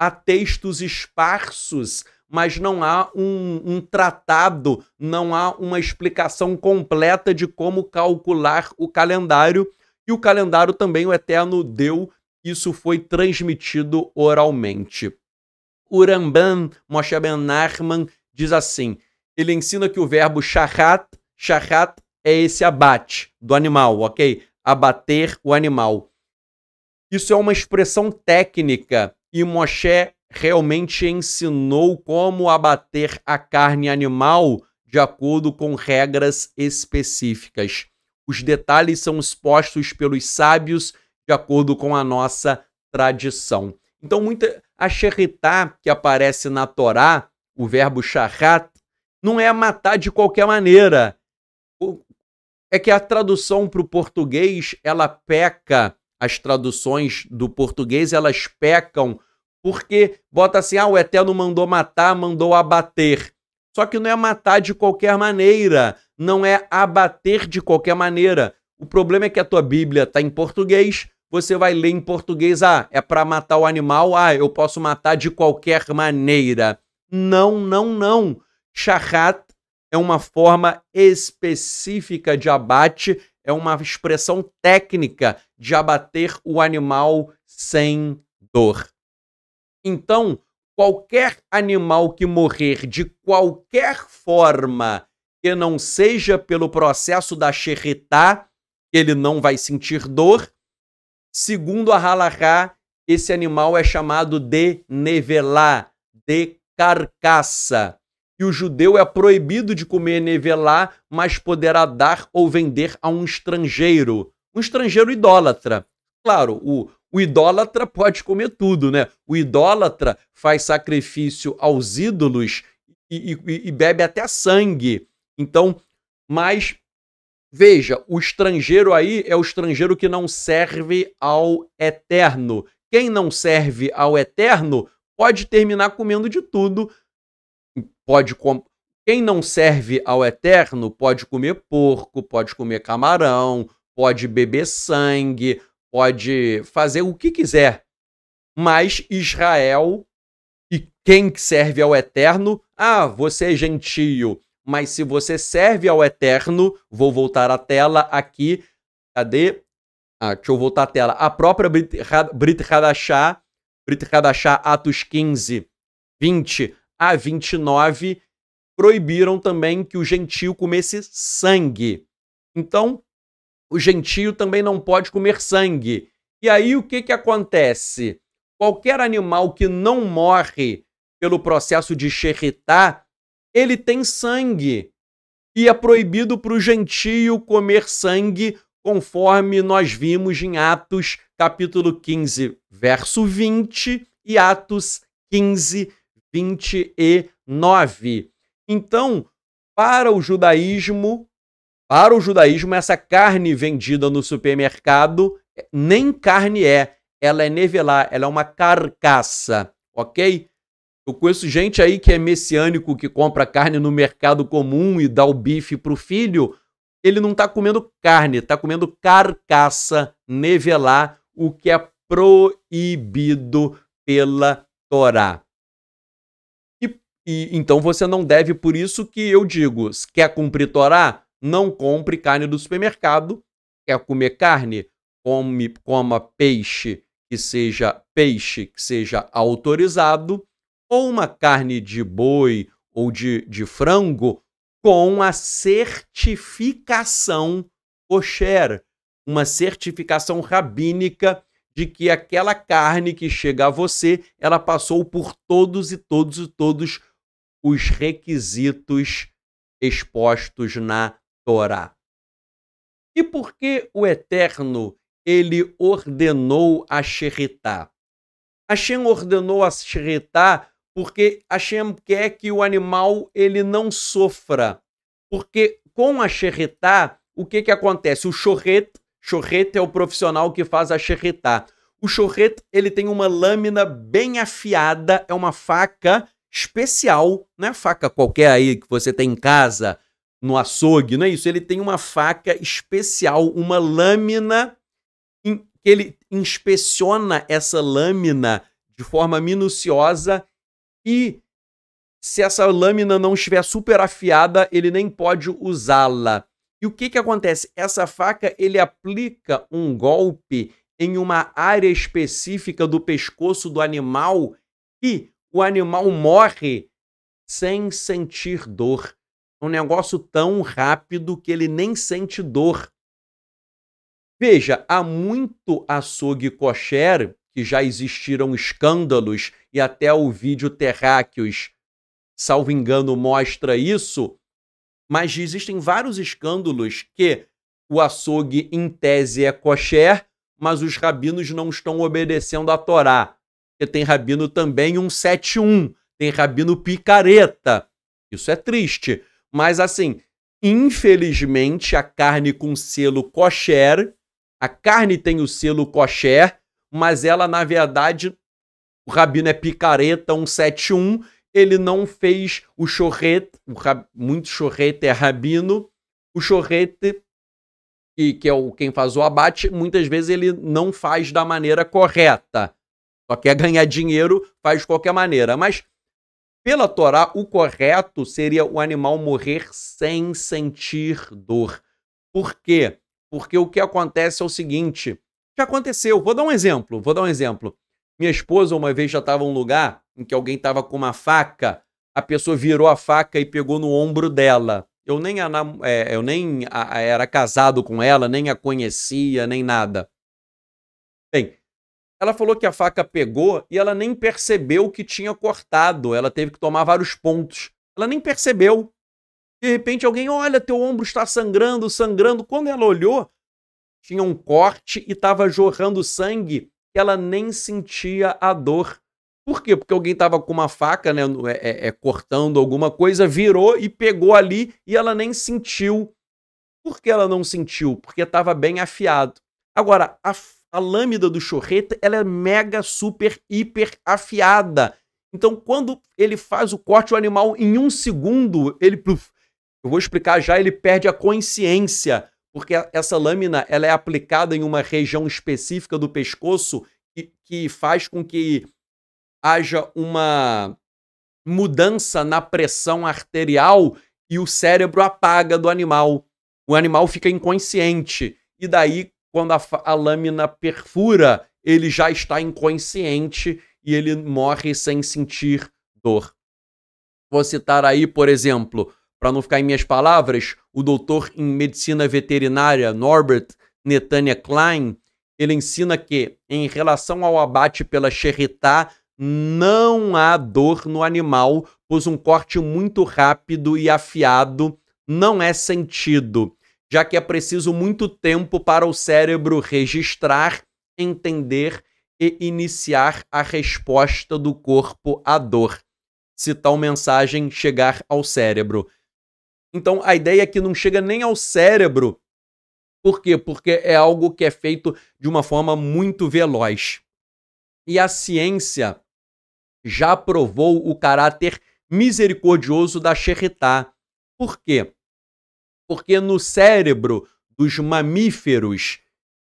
há textos esparsos, mas não há um, um tratado, não há uma explicação completa de como calcular o calendário. E o calendário também o Eterno deu isso foi transmitido oralmente. O Ramban Moshe Ben Narman diz assim: ele ensina que o verbo shahat, shahat é esse abate do animal, ok? Abater o animal. Isso é uma expressão técnica e Moshe realmente ensinou como abater a carne animal de acordo com regras específicas. Os detalhes são expostos pelos sábios de acordo com a nossa tradição. Então, muita a xerritá que aparece na Torá, o verbo charrat, não é matar de qualquer maneira. É que a tradução para o português, ela peca, as traduções do português, elas pecam, porque bota assim, ah, o Eterno mandou matar, mandou abater. Só que não é matar de qualquer maneira, não é abater de qualquer maneira. O problema é que a tua Bíblia está em português, você vai ler em português, ah, é para matar o animal, ah, eu posso matar de qualquer maneira. Não, não, não. Charrat é uma forma específica de abate, é uma expressão técnica de abater o animal sem dor. Então, qualquer animal que morrer de qualquer forma que não seja pelo processo da xerretá, ele não vai sentir dor, Segundo a Halakha, esse animal é chamado de nevelá, de carcaça. E o judeu é proibido de comer nevelá, mas poderá dar ou vender a um estrangeiro. Um estrangeiro idólatra. Claro, o, o idólatra pode comer tudo, né? O idólatra faz sacrifício aos ídolos e, e, e bebe até sangue. Então, mas Veja, o estrangeiro aí é o estrangeiro que não serve ao eterno. Quem não serve ao eterno pode terminar comendo de tudo. Pode com... Quem não serve ao eterno pode comer porco, pode comer camarão, pode beber sangue, pode fazer o que quiser. Mas Israel e quem serve ao eterno, ah, você é gentio, mas se você serve ao Eterno, vou voltar a tela aqui, cadê? Ah, deixa eu voltar a tela. A própria Brit, Brit Hadashah, Brit Hadashah, Atos 15, 20 a 29, proibiram também que o gentio comesse sangue. Então, o gentio também não pode comer sangue. E aí o que, que acontece? Qualquer animal que não morre pelo processo de xerritá, ele tem sangue. E é proibido para o gentio comer sangue, conforme nós vimos em Atos, capítulo 15, verso 20, e Atos 15, 29. Então, para o judaísmo, para o judaísmo, essa carne vendida no supermercado nem carne é, ela é nivelar, ela é uma carcaça, ok? Eu conheço gente aí que é messiânico, que compra carne no mercado comum e dá o bife para o filho. Ele não está comendo carne, está comendo carcaça, nevelar, o que é proibido pela Torá. E, e, então você não deve, por isso que eu digo, quer cumprir Torá? Não compre carne do supermercado. Quer comer carne? Come, coma peixe que seja peixe que seja autorizado ou uma carne de boi ou de, de frango com a certificação kosher, uma certificação rabínica de que aquela carne que chega a você, ela passou por todos e todos e todos os requisitos expostos na Torá. E por que o Eterno ele ordenou a A Hashem ordenou a Sheritá porque Hashem quer que o animal ele não sofra. Porque com a xerretá, o que, que acontece? O chorret, chorret é o profissional que faz a xerretá. O chorret, ele tem uma lâmina bem afiada, é uma faca especial, não é faca qualquer aí que você tem em casa, no açougue, não é isso? Ele tem uma faca especial, uma lâmina, que ele inspeciona essa lâmina de forma minuciosa e se essa lâmina não estiver super afiada, ele nem pode usá-la. E o que, que acontece? Essa faca ele aplica um golpe em uma área específica do pescoço do animal e o animal morre sem sentir dor. Um negócio tão rápido que ele nem sente dor. Veja, há muito açougue kosher que já existiram escândalos e até o vídeo Terráqueos, salvo engano, mostra isso. Mas existem vários escândalos que o açougue, em tese, é kosher, mas os rabinos não estão obedecendo à Torá. Porque tem rabino também 171, tem rabino picareta. Isso é triste. Mas, assim, infelizmente, a carne com selo kosher, a carne tem o selo kosher, mas ela, na verdade, o Rabino é picareta 171, ele não fez o chorrete, rab, muito chorrete é Rabino, o chorrete, que, que é o quem faz o abate, muitas vezes ele não faz da maneira correta. Só quer ganhar dinheiro, faz de qualquer maneira. Mas, pela Torá, o correto seria o animal morrer sem sentir dor. Por quê? Porque o que acontece é o seguinte: já aconteceu. Vou dar um exemplo. Vou dar um exemplo. Minha esposa uma vez já estava em um lugar em que alguém estava com uma faca, a pessoa virou a faca e pegou no ombro dela. Eu nem, é, eu nem a, a, era casado com ela, nem a conhecia, nem nada. Bem, ela falou que a faca pegou e ela nem percebeu que tinha cortado. Ela teve que tomar vários pontos. Ela nem percebeu. De repente alguém, olha, teu ombro está sangrando, sangrando. Quando ela olhou, tinha um corte e estava jorrando sangue, ela nem sentia a dor. Por quê? Porque alguém estava com uma faca, né, é, é, é, cortando alguma coisa, virou e pegou ali e ela nem sentiu. Por que ela não sentiu? Porque estava bem afiado. Agora, a, a lâmina do chorreta, ela é mega, super, hiper afiada. Então, quando ele faz o corte, o animal, em um segundo, ele... Eu vou explicar já, ele perde a consciência porque essa lâmina ela é aplicada em uma região específica do pescoço que, que faz com que haja uma mudança na pressão arterial e o cérebro apaga do animal. O animal fica inconsciente. E daí, quando a, a lâmina perfura, ele já está inconsciente e ele morre sem sentir dor. Vou citar aí, por exemplo, para não ficar em minhas palavras, o doutor em medicina veterinária Norbert Netanya Klein, ele ensina que, em relação ao abate pela xerritá, não há dor no animal, pois um corte muito rápido e afiado não é sentido, já que é preciso muito tempo para o cérebro registrar, entender e iniciar a resposta do corpo à dor. Se tal mensagem chegar ao cérebro. Então a ideia é que não chega nem ao cérebro. Por quê? Porque é algo que é feito de uma forma muito veloz. E a ciência já provou o caráter misericordioso da xerritá. Por quê? Porque no cérebro dos mamíferos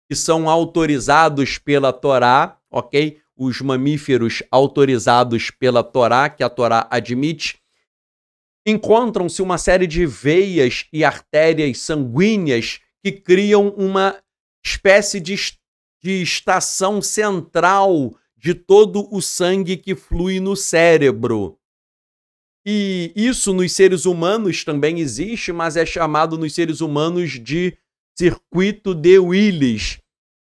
que são autorizados pela Torá, ok? Os mamíferos autorizados pela Torá, que a Torá admite, encontram-se uma série de veias e artérias sanguíneas que criam uma espécie de, de estação central de todo o sangue que flui no cérebro. E isso nos seres humanos também existe, mas é chamado nos seres humanos de circuito de Willis.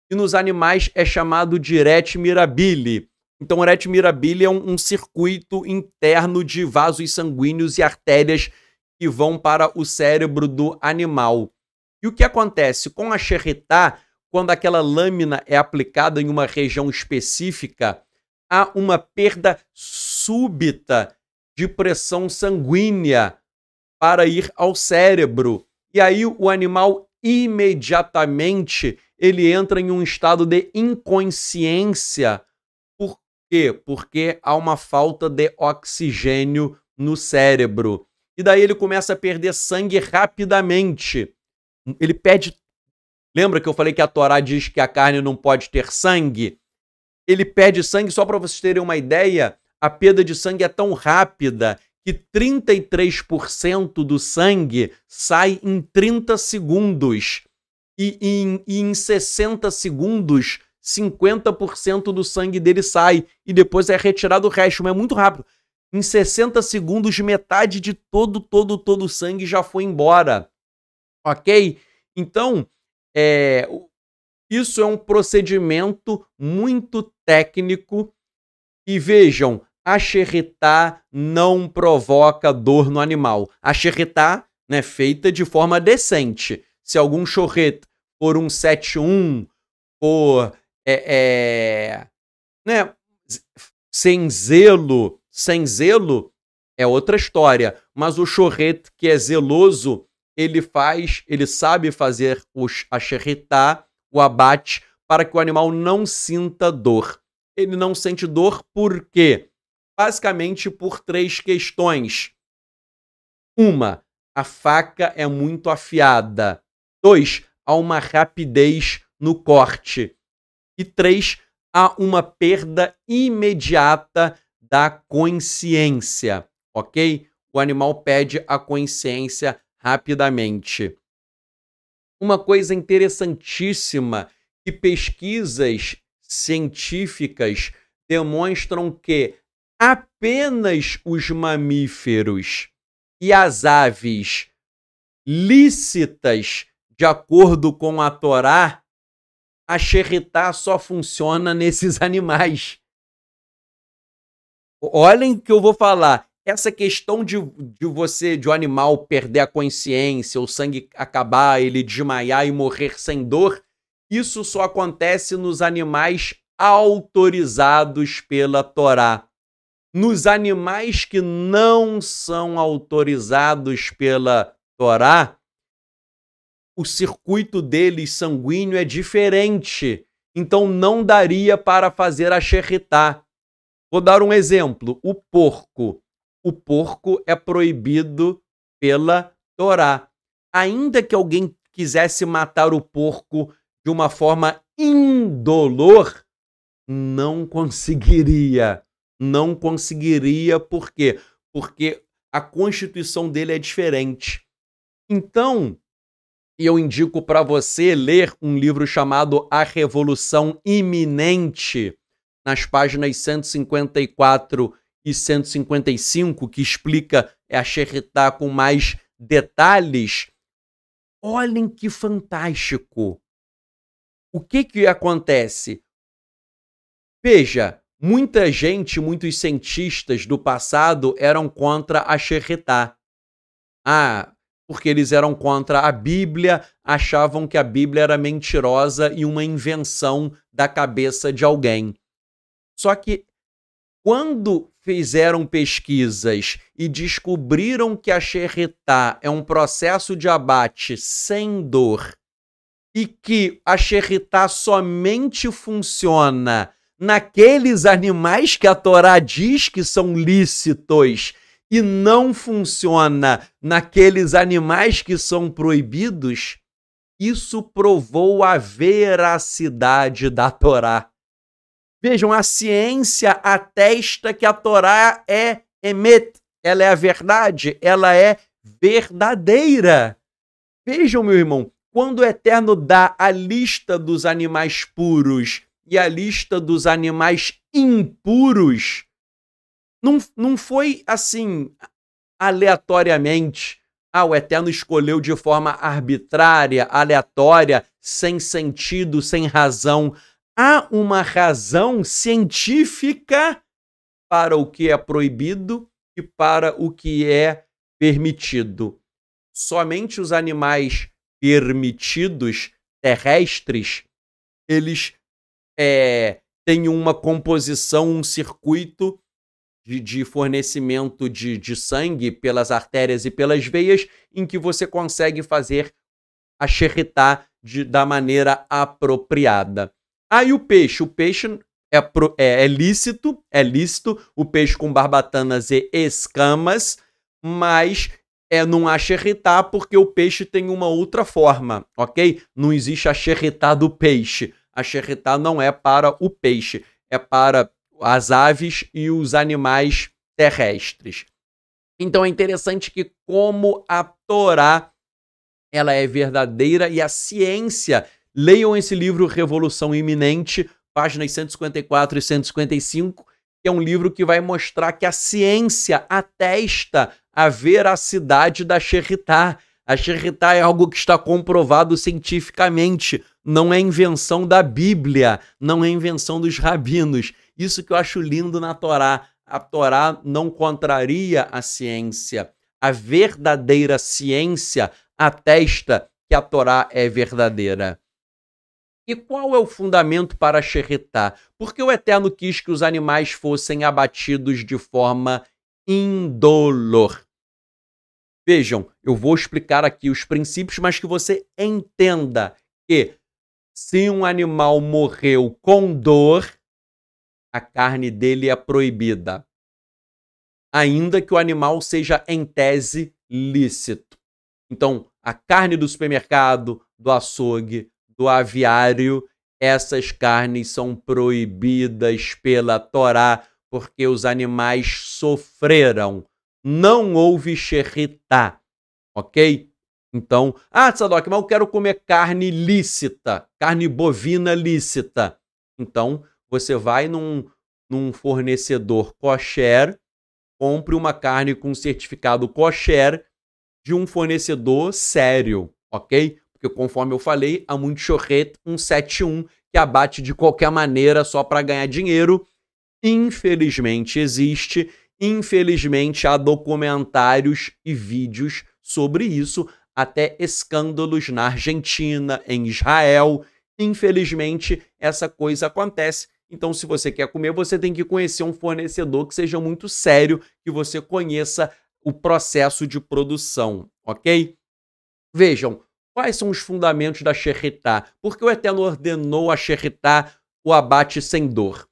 E nos animais é chamado de retmirabile. mirabile. Então, urete mirabilia é um, um circuito interno de vasos sanguíneos e artérias que vão para o cérebro do animal. E o que acontece com a xerretá, quando aquela lâmina é aplicada em uma região específica, há uma perda súbita de pressão sanguínea para ir ao cérebro. E aí o animal imediatamente ele entra em um estado de inconsciência quê? Porque há uma falta de oxigênio no cérebro. E daí ele começa a perder sangue rapidamente. Ele perde. Lembra que eu falei que a Torá diz que a carne não pode ter sangue? Ele perde sangue, só para vocês terem uma ideia, a perda de sangue é tão rápida que 33% do sangue sai em 30 segundos. E, e, em, e em 60 segundos 50% do sangue dele sai e depois é retirado o resto, mas é muito rápido. Em 60 segundos, metade de todo, todo, todo o sangue já foi embora. Ok? Então, é, isso é um procedimento muito técnico. E vejam, a xerretá não provoca dor no animal. A xerretá é né, feita de forma decente. Se algum chorret for um 71, for é, é, né, sem zelo, sem zelo é outra história. Mas o chorret que é zeloso, ele faz, ele sabe fazer o, a xerretá, o abate, para que o animal não sinta dor. Ele não sente dor por quê? Basicamente por três questões. Uma, a faca é muito afiada. Dois, há uma rapidez no corte. E três, há uma perda imediata da consciência, ok? O animal perde a consciência rapidamente. Uma coisa interessantíssima que pesquisas científicas demonstram que apenas os mamíferos e as aves lícitas de acordo com a Torá a xerritar só funciona nesses animais. Olhem o que eu vou falar. Essa questão de, de você, de um animal perder a consciência, o sangue acabar, ele desmaiar e morrer sem dor, isso só acontece nos animais autorizados pela Torá. Nos animais que não são autorizados pela Torá, o circuito deles sanguíneo é diferente, então não daria para fazer a xerritá. Vou dar um exemplo: o porco. O porco é proibido pela Torá. Ainda que alguém quisesse matar o porco de uma forma indolor, não conseguiria. Não conseguiria, por quê? Porque a constituição dele é diferente. Então, e eu indico para você ler um livro chamado A Revolução Iminente, nas páginas 154 e 155, que explica é a Xerritá com mais detalhes. Olhem que fantástico! O que que acontece? Veja, muita gente, muitos cientistas do passado eram contra a Xerritá. Ah, porque eles eram contra a Bíblia, achavam que a Bíblia era mentirosa e uma invenção da cabeça de alguém. Só que quando fizeram pesquisas e descobriram que a xerritá é um processo de abate sem dor e que a xerritá somente funciona naqueles animais que a Torá diz que são lícitos e não funciona naqueles animais que são proibidos, isso provou a veracidade da Torá. Vejam, a ciência atesta que a Torá é emet, ela é a verdade, ela é verdadeira. Vejam, meu irmão, quando o Eterno dá a lista dos animais puros e a lista dos animais impuros, não, não foi assim aleatoriamente. Ah, o Eterno escolheu de forma arbitrária, aleatória, sem sentido, sem razão. Há uma razão científica para o que é proibido e para o que é permitido. Somente os animais permitidos terrestres, eles é, têm uma composição, um circuito de, de fornecimento de, de sangue pelas artérias e pelas veias, em que você consegue fazer a xerritá de, da maneira apropriada. Aí ah, o peixe, o peixe é, pro, é, é, lícito, é lícito, o peixe com barbatanas e escamas, mas é, não há xerritá porque o peixe tem uma outra forma, ok? Não existe a xerritá do peixe. A xerritá não é para o peixe, é para as aves e os animais terrestres. Então é interessante que como a Torá ela é verdadeira e a ciência. Leiam esse livro Revolução Iminente, páginas 154 e 155, que é um livro que vai mostrar que a ciência atesta a veracidade da Sheritah. A Sheritah é algo que está comprovado cientificamente, não é invenção da Bíblia, não é invenção dos rabinos. Isso que eu acho lindo na Torá. A Torá não contraria a ciência. A verdadeira ciência atesta que a Torá é verdadeira. E qual é o fundamento para Por Porque o Eterno quis que os animais fossem abatidos de forma indolor. Vejam, eu vou explicar aqui os princípios, mas que você entenda que se um animal morreu com dor, a carne dele é proibida, ainda que o animal seja, em tese, lícito. Então, a carne do supermercado, do açougue, do aviário, essas carnes são proibidas pela Torá, porque os animais sofreram. Não houve xerritá, ok? Então, ah, Sadok, mas eu quero comer carne lícita, carne bovina lícita. Então, você vai num, num fornecedor kosher, compre uma carne com certificado kosher de um fornecedor sério, ok? Porque conforme eu falei, a Munchorret 171 que abate de qualquer maneira só para ganhar dinheiro, infelizmente existe, infelizmente há documentários e vídeos sobre isso, até escândalos na Argentina, em Israel. Infelizmente, essa coisa acontece então, se você quer comer, você tem que conhecer um fornecedor que seja muito sério, que você conheça o processo de produção, ok? Vejam, quais são os fundamentos da Sheritá? Por que o Eterno ordenou a Sheritá o abate sem dor?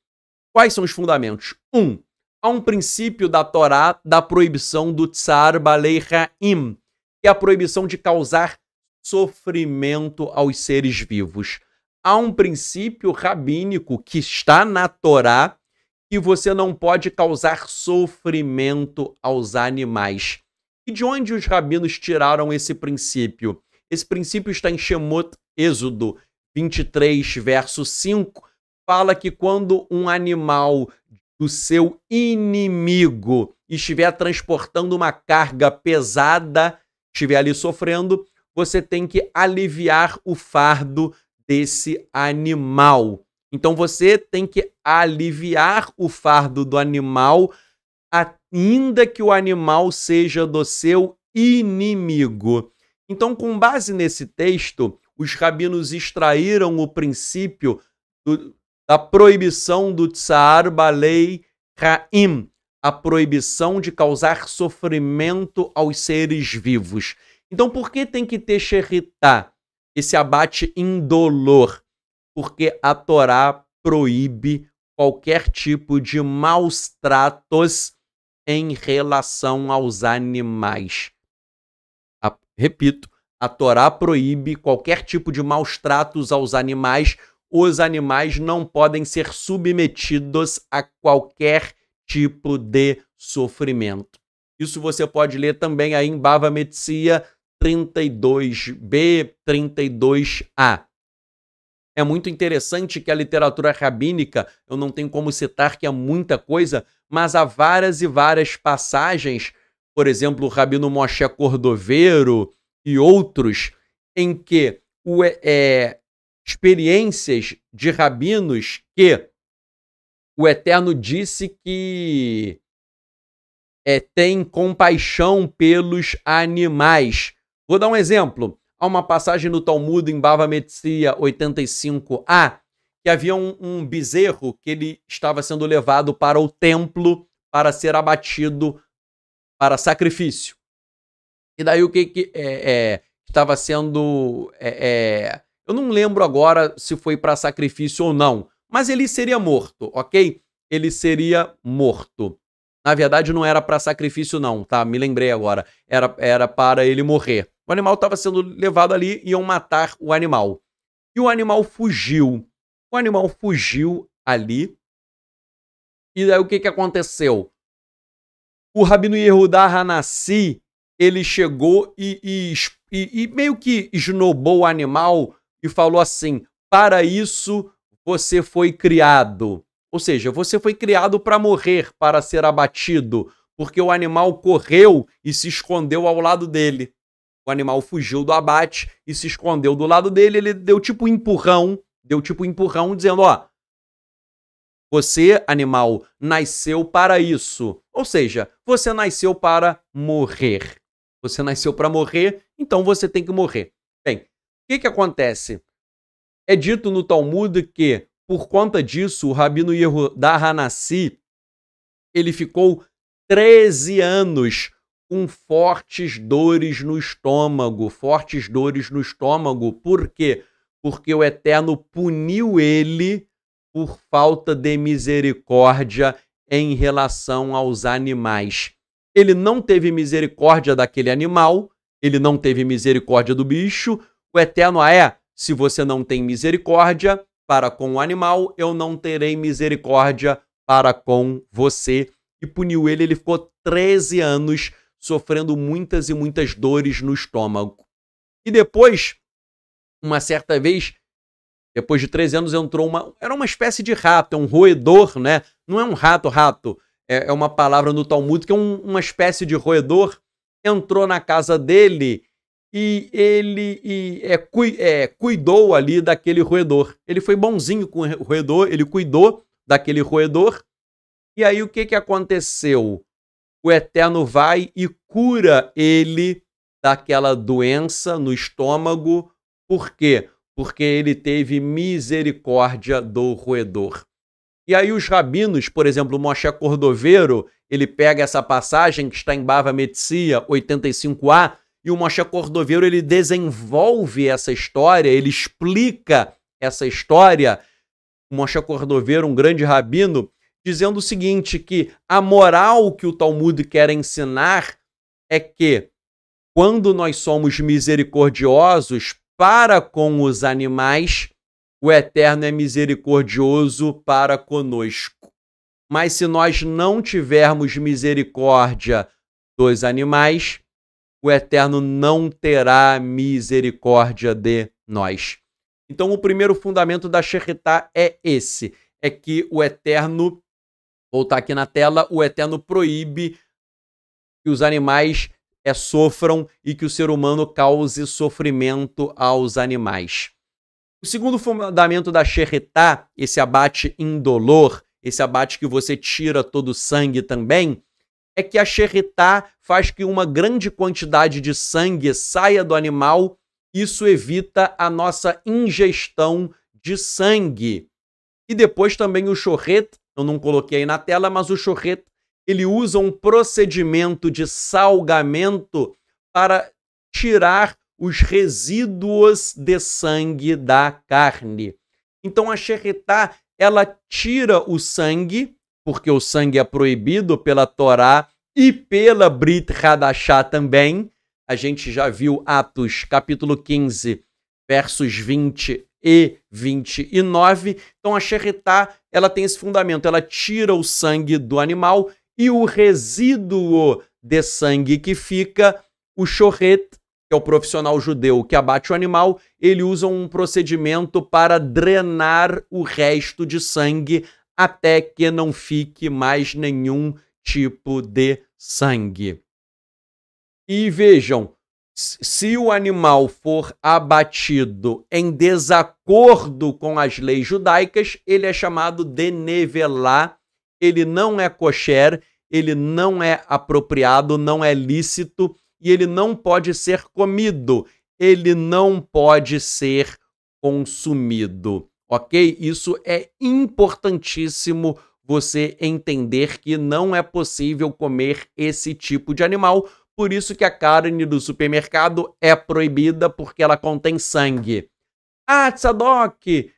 Quais são os fundamentos? Um, há um princípio da Torá da proibição do Tsar Balei Ha'im, que é a proibição de causar sofrimento aos seres vivos há um princípio rabínico que está na Torá que você não pode causar sofrimento aos animais. E de onde os rabinos tiraram esse princípio? Esse princípio está em Shemot, Êxodo 23, verso 5, fala que quando um animal do seu inimigo estiver transportando uma carga pesada, estiver ali sofrendo, você tem que aliviar o fardo desse animal. Então você tem que aliviar o fardo do animal, ainda que o animal seja do seu inimigo. Então, com base nesse texto, os rabinos extraíram o princípio do, da proibição do tsar balei Caim, a proibição de causar sofrimento aos seres vivos. Então, por que tem que ter xerritá? esse abate indolor, porque a Torá proíbe qualquer tipo de maus tratos em relação aos animais. A, repito, a Torá proíbe qualquer tipo de maus tratos aos animais. Os animais não podem ser submetidos a qualquer tipo de sofrimento. Isso você pode ler também aí em Bava Metzia 32b, 32a. É muito interessante que a literatura rabínica, eu não tenho como citar que é muita coisa, mas há várias e várias passagens, por exemplo, o Rabino Moshe Cordoveiro e outros, em que o, é, é experiências de rabinos que o Eterno disse que é, tem compaixão pelos animais, Vou dar um exemplo. Há uma passagem no Talmud em Bava Metzia 85a, que havia um, um bezerro que ele estava sendo levado para o templo para ser abatido para sacrifício. E daí o que, que é, é, estava sendo. É, é, eu não lembro agora se foi para sacrifício ou não, mas ele seria morto, ok? Ele seria morto. Na verdade, não era para sacrifício, não, tá? Me lembrei agora. Era, era para ele morrer. O animal estava sendo levado ali e iam matar o animal. E o animal fugiu. O animal fugiu ali. E daí o que, que aconteceu? O Rabino Yehudá Hanassi, ele chegou e, e, e, e meio que esnobou o animal e falou assim, para isso você foi criado. Ou seja, você foi criado para morrer, para ser abatido, porque o animal correu e se escondeu ao lado dele. O animal fugiu do abate e se escondeu do lado dele. Ele deu tipo um empurrão, deu tipo um empurrão, dizendo: Ó, você, animal, nasceu para isso. Ou seja, você nasceu para morrer. Você nasceu para morrer, então você tem que morrer. Bem, o que, que acontece? É dito no Talmud que, por conta disso, o Rabino Yehuda Hanassi, ele ficou 13 anos com fortes dores no estômago, fortes dores no estômago. Por quê? Porque o Eterno puniu ele por falta de misericórdia em relação aos animais. Ele não teve misericórdia daquele animal, ele não teve misericórdia do bicho. O Eterno ah, é: se você não tem misericórdia para com o animal, eu não terei misericórdia para com você. E puniu ele, ele ficou 13 anos sofrendo muitas e muitas dores no estômago. E depois, uma certa vez, depois de três anos, entrou uma. Era uma espécie de rato, é um roedor, né? Não é um rato, rato. É, é uma palavra no Talmud que é um, uma espécie de roedor. Entrou na casa dele e ele e, é, cu, é, cuidou ali daquele roedor. Ele foi bonzinho com o roedor, ele cuidou daquele roedor. E aí o que, que aconteceu? o Eterno vai e cura ele daquela doença no estômago. Por quê? Porque ele teve misericórdia do roedor. E aí os rabinos, por exemplo, Moshe Cordoveiro, ele pega essa passagem que está em Bava Metzia 85a, e o Moshe Cordoveiro ele desenvolve essa história, ele explica essa história. O Moshe Cordoveiro, um grande rabino, dizendo o seguinte: que a moral que o Talmud quer ensinar é que quando nós somos misericordiosos para com os animais, o Eterno é misericordioso para conosco. Mas se nós não tivermos misericórdia dos animais, o Eterno não terá misericórdia de nós. Então, o primeiro fundamento da Shechitá é esse: é que o Eterno voltar aqui na tela, o Eterno proíbe que os animais é, sofram e que o ser humano cause sofrimento aos animais. O segundo fundamento da Xerretá, esse abate indolor, esse abate que você tira todo o sangue também, é que a Xerretá faz que uma grande quantidade de sangue saia do animal. Isso evita a nossa ingestão de sangue. E depois também o chorret eu não coloquei aí na tela, mas o churreto ele usa um procedimento de salgamento para tirar os resíduos de sangue da carne. Então a xerretá, ela tira o sangue, porque o sangue é proibido pela Torá e pela Brit Hadashá também. A gente já viu Atos capítulo 15, versos 20 e 29. Então a xerretá, ela tem esse fundamento, ela tira o sangue do animal e o resíduo de sangue que fica, o chorret, que é o profissional judeu que abate o animal, ele usa um procedimento para drenar o resto de sangue até que não fique mais nenhum tipo de sangue. E vejam, se o animal for abatido em desacordo com as leis judaicas, ele é chamado de nevelá, ele não é kosher, ele não é apropriado, não é lícito e ele não pode ser comido, ele não pode ser consumido, ok? Isso é importantíssimo você entender que não é possível comer esse tipo de animal por isso que a carne do supermercado é proibida porque ela contém sangue. Ah, tsadok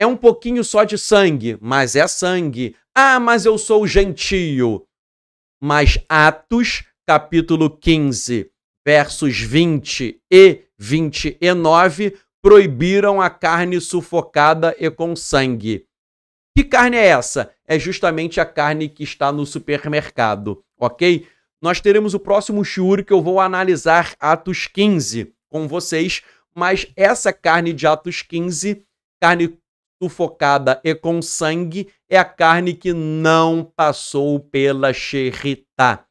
é um pouquinho só de sangue, mas é sangue. Ah, mas eu sou gentio. Mas Atos, capítulo 15, versos 20 e 29, proibiram a carne sufocada e com sangue. Que carne é essa? É justamente a carne que está no supermercado, ok? nós teremos o próximo shiur que eu vou analisar Atos 15 com vocês, mas essa carne de Atos 15, carne sufocada e com sangue, é a carne que não passou pela xerita.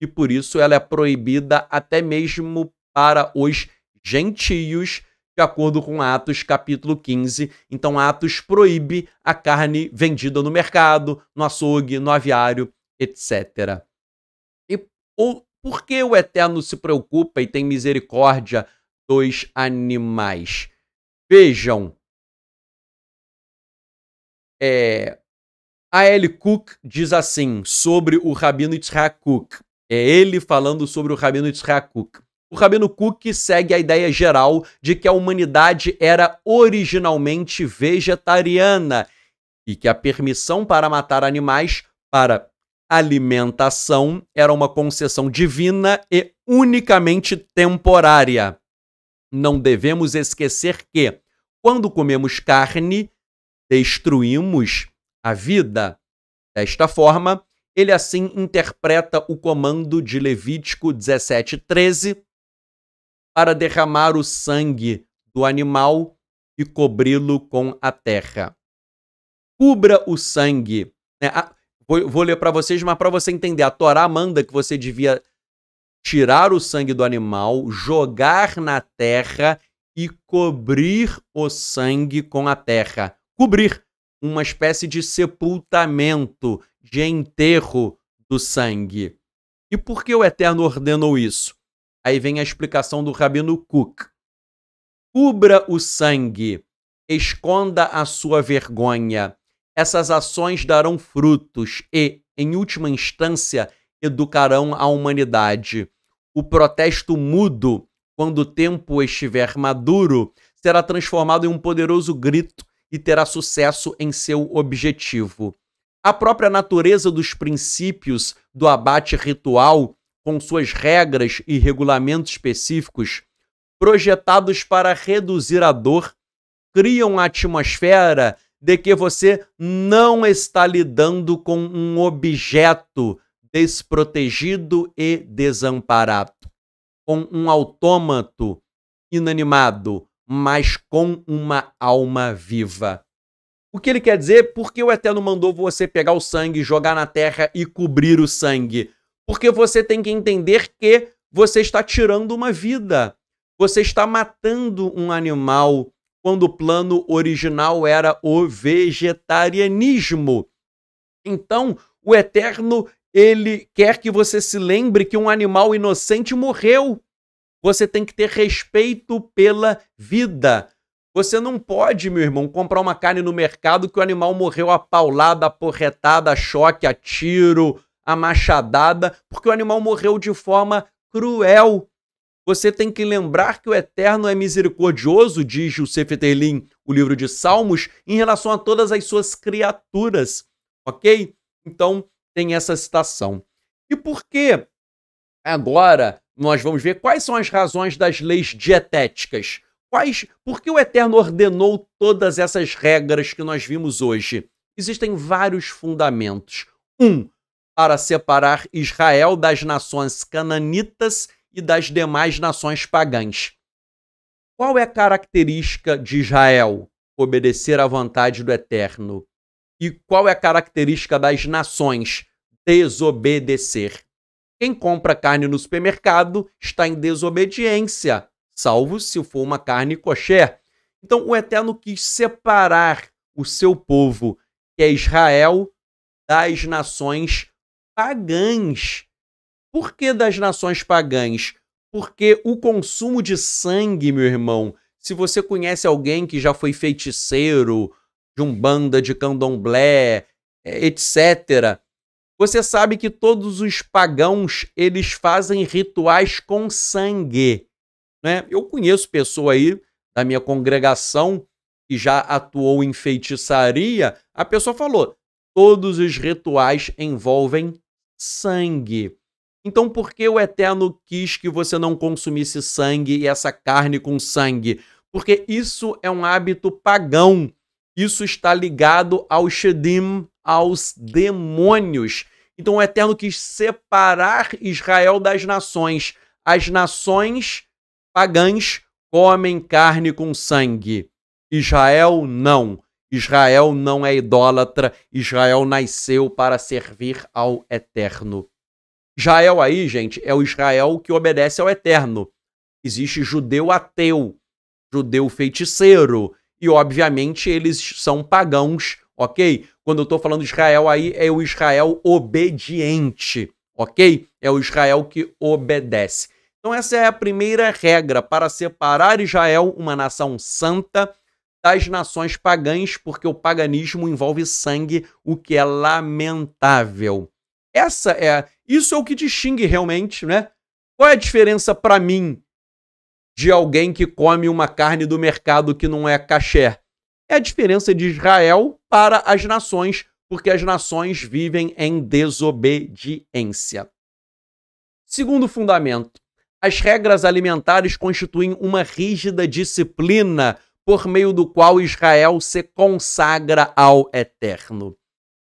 E por isso ela é proibida até mesmo para os gentios, de acordo com Atos capítulo 15. Então Atos proíbe a carne vendida no mercado, no açougue, no aviário, etc. Ou por que o Eterno se preocupa e tem misericórdia dos animais? Vejam. É, a L. Cook diz assim sobre o Rabino Yitzhak Cook. É ele falando sobre o Rabino Yitzhak Cook. O Rabino Cook segue a ideia geral de que a humanidade era originalmente vegetariana e que a permissão para matar animais para alimentação era uma concessão divina e unicamente temporária. Não devemos esquecer que, quando comemos carne, destruímos a vida. Desta forma, ele assim interpreta o comando de Levítico 17:13 para derramar o sangue do animal e cobri-lo com a terra. Cubra o sangue, né? Vou, vou ler para vocês, mas para você entender. A Torá manda que você devia tirar o sangue do animal, jogar na terra e cobrir o sangue com a terra. Cobrir uma espécie de sepultamento, de enterro do sangue. E por que o Eterno ordenou isso? Aí vem a explicação do Rabino Cook. Cubra o sangue, esconda a sua vergonha, essas ações darão frutos e, em última instância, educarão a humanidade. O protesto mudo, quando o tempo estiver maduro, será transformado em um poderoso grito e terá sucesso em seu objetivo. A própria natureza dos princípios do abate ritual, com suas regras e regulamentos específicos, projetados para reduzir a dor, criam a atmosfera de que você não está lidando com um objeto desprotegido e desamparado, com um autômato inanimado, mas com uma alma viva. O que ele quer dizer? Porque o Eterno mandou você pegar o sangue, jogar na terra e cobrir o sangue. Porque você tem que entender que você está tirando uma vida. Você está matando um animal quando o plano original era o vegetarianismo. Então, o Eterno, ele quer que você se lembre que um animal inocente morreu. Você tem que ter respeito pela vida. Você não pode, meu irmão, comprar uma carne no mercado que o animal morreu a paulada, a porretada, a choque, a tiro, a machadada, porque o animal morreu de forma cruel. Você tem que lembrar que o Eterno é misericordioso, diz o Sefeterlim, o livro de Salmos, em relação a todas as suas criaturas, ok? Então, tem essa citação. E por que agora nós vamos ver quais são as razões das leis dietéticas? Quais, por que o Eterno ordenou todas essas regras que nós vimos hoje? Existem vários fundamentos. Um, para separar Israel das nações cananitas e das demais nações pagãs. Qual é a característica de Israel? Obedecer à vontade do Eterno. E qual é a característica das nações? Desobedecer. Quem compra carne no supermercado está em desobediência, salvo se for uma carne coxé. Então o Eterno quis separar o seu povo, que é Israel, das nações pagãs por que das nações pagãs? Porque o consumo de sangue, meu irmão, se você conhece alguém que já foi feiticeiro, de um banda de candomblé, é, etc., você sabe que todos os pagãos, eles fazem rituais com sangue. Né? Eu conheço pessoa aí da minha congregação que já atuou em feitiçaria, a pessoa falou, todos os rituais envolvem sangue. Então por que o Eterno quis que você não consumisse sangue e essa carne com sangue? Porque isso é um hábito pagão. Isso está ligado ao Shedim, aos demônios. Então o Eterno quis separar Israel das nações. As nações pagãs comem carne com sangue. Israel não. Israel não é idólatra. Israel nasceu para servir ao Eterno. Israel aí, gente, é o Israel que obedece ao Eterno. Existe judeu ateu, judeu feiticeiro, e obviamente eles são pagãos, ok? Quando eu estou falando Israel aí, é o Israel obediente, ok? É o Israel que obedece. Então essa é a primeira regra para separar Israel, uma nação santa, das nações pagãs, porque o paganismo envolve sangue, o que é lamentável. Essa é isso é o que distingue realmente, né? Qual é a diferença para mim de alguém que come uma carne do mercado que não é caché? É a diferença de Israel para as nações, porque as nações vivem em desobediência. Segundo fundamento, as regras alimentares constituem uma rígida disciplina por meio do qual Israel se consagra ao eterno.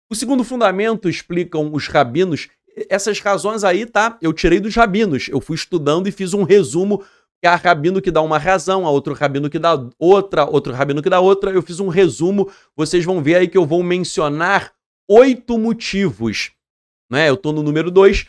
O segundo fundamento, explicam os rabinos, essas razões aí, tá? Eu tirei dos rabinos. Eu fui estudando e fiz um resumo. Há rabino que dá uma razão, há outro rabino que dá outra, outro rabino que dá outra. Eu fiz um resumo. Vocês vão ver aí que eu vou mencionar oito motivos. Né? Eu estou no número dois.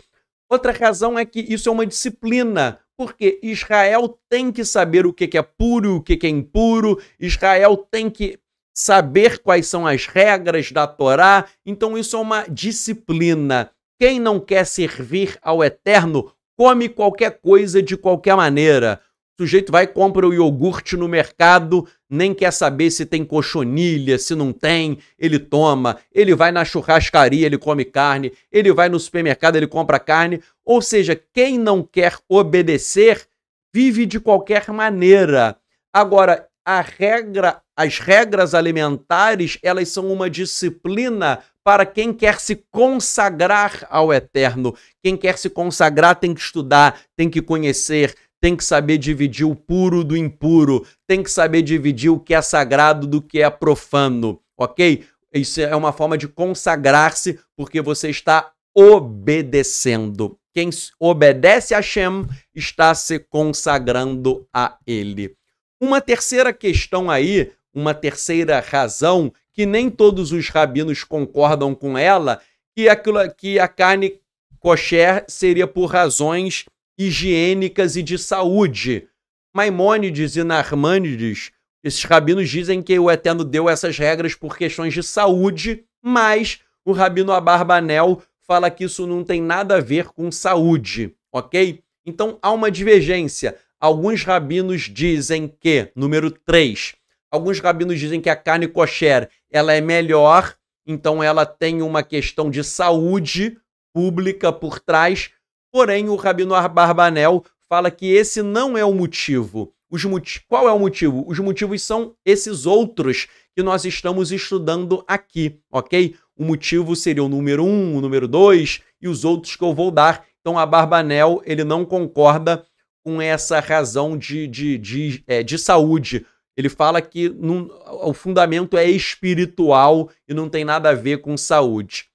Outra razão é que isso é uma disciplina, porque Israel tem que saber o que é puro, o que é impuro, Israel tem que saber quais são as regras da Torá, então isso é uma disciplina. Quem não quer servir ao Eterno come qualquer coisa de qualquer maneira. O sujeito vai compra o iogurte no mercado, nem quer saber se tem cochonilha, se não tem, ele toma. Ele vai na churrascaria, ele come carne. Ele vai no supermercado, ele compra carne. Ou seja, quem não quer obedecer vive de qualquer maneira. Agora, a regra as regras alimentares, elas são uma disciplina para quem quer se consagrar ao eterno. Quem quer se consagrar tem que estudar, tem que conhecer, tem que saber dividir o puro do impuro, tem que saber dividir o que é sagrado do que é profano, ok? Isso é uma forma de consagrar-se porque você está obedecendo. Quem obedece a Shem está se consagrando a ele. Uma terceira questão aí uma terceira razão, que nem todos os rabinos concordam com ela, que, aquilo, que a carne kosher seria por razões higiênicas e de saúde. Maimônides e Narmânides, esses rabinos dizem que o Eterno deu essas regras por questões de saúde, mas o rabino Abarbanel fala que isso não tem nada a ver com saúde, ok? Então há uma divergência. Alguns rabinos dizem que, número 3, Alguns rabinos dizem que a carne kosher ela é melhor, então ela tem uma questão de saúde pública por trás. Porém, o rabino Barbanel fala que esse não é o motivo. Os moti Qual é o motivo? Os motivos são esses outros que nós estamos estudando aqui, ok? O motivo seria o número 1, um, o número 2 e os outros que eu vou dar. Então, a Barbanel ele não concorda com essa razão de, de, de, é, de saúde ele fala que o fundamento é espiritual e não tem nada a ver com saúde.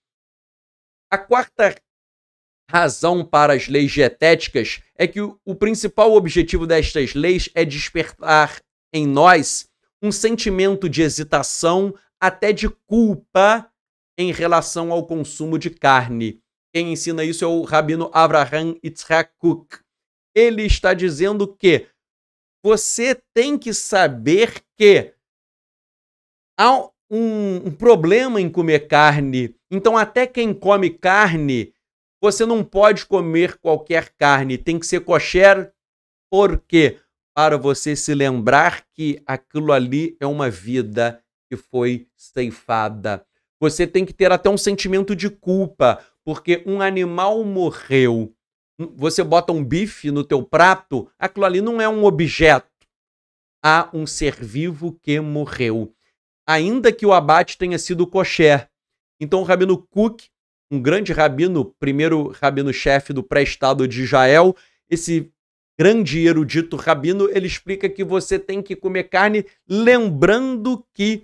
A quarta razão para as leis dietéticas é que o, o principal objetivo destas leis é despertar em nós um sentimento de hesitação, até de culpa em relação ao consumo de carne. Quem ensina isso é o rabino Avraham Yitzhak Cook. Ele está dizendo que você tem que saber que há um, um problema em comer carne. Então, até quem come carne, você não pode comer qualquer carne, tem que ser kosher. Por quê? Para você se lembrar que aquilo ali é uma vida que foi ceifada. Você tem que ter até um sentimento de culpa, porque um animal morreu você bota um bife no teu prato, aquilo ali não é um objeto. Há um ser vivo que morreu. Ainda que o abate tenha sido coché. Então o Rabino Cook, um grande rabino, primeiro rabino-chefe do pré-estado de Israel, esse grande erudito rabino, ele explica que você tem que comer carne lembrando que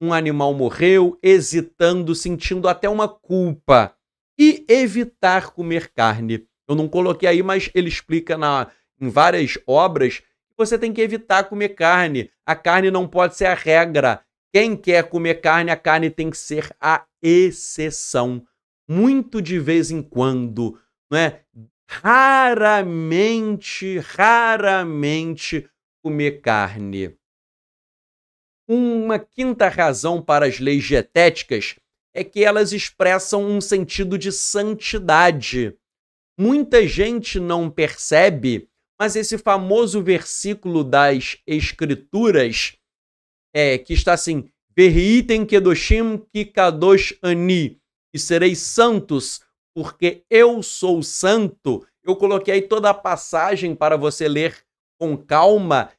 um animal morreu, hesitando, sentindo até uma culpa e evitar comer carne. Eu não coloquei aí, mas ele explica na, em várias obras que você tem que evitar comer carne. A carne não pode ser a regra. Quem quer comer carne, a carne tem que ser a exceção. Muito de vez em quando, não é? Raramente, raramente comer carne. Uma quinta razão para as leis dietéticas é que elas expressam um sentido de santidade. Muita gente não percebe, mas esse famoso versículo das Escrituras, é, que está assim: Verritem Kedoshim Kikadosh Ani, e sereis santos, porque eu sou santo. Eu coloquei toda a passagem para você ler com calma.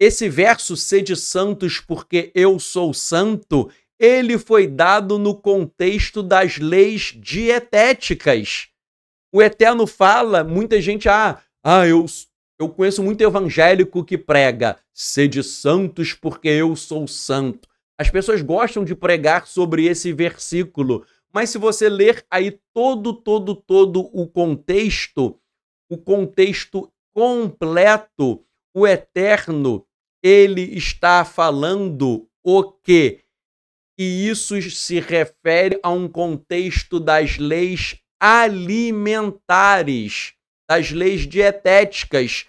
Esse verso, sede santos, porque eu sou santo, ele foi dado no contexto das leis dietéticas o Eterno fala, muita gente, ah, ah eu, eu conheço muito evangélico que prega, sede santos porque eu sou santo. As pessoas gostam de pregar sobre esse versículo, mas se você ler aí todo, todo, todo o contexto, o contexto completo, o Eterno, ele está falando o quê? E isso se refere a um contexto das leis alimentares, das leis dietéticas.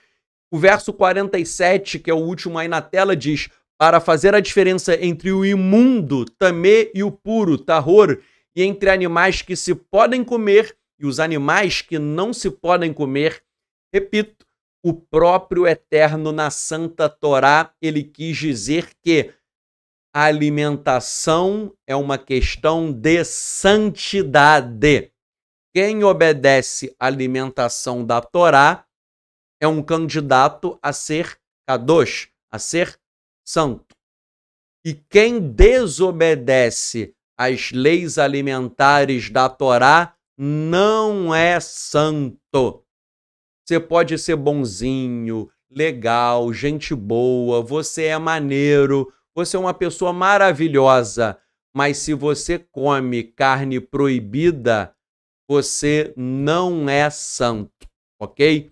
O verso 47, que é o último aí na tela, diz: Para fazer a diferença entre o imundo, tamê, e o puro, tahor, e entre animais que se podem comer e os animais que não se podem comer, repito, o próprio Eterno na Santa Torá, ele quis dizer que a alimentação é uma questão de santidade quem obedece à alimentação da Torá é um candidato a ser kadosh, a ser santo. E quem desobedece às leis alimentares da Torá não é santo. Você pode ser bonzinho, legal, gente boa, você é maneiro, você é uma pessoa maravilhosa, mas se você come carne proibida, você não é santo, ok?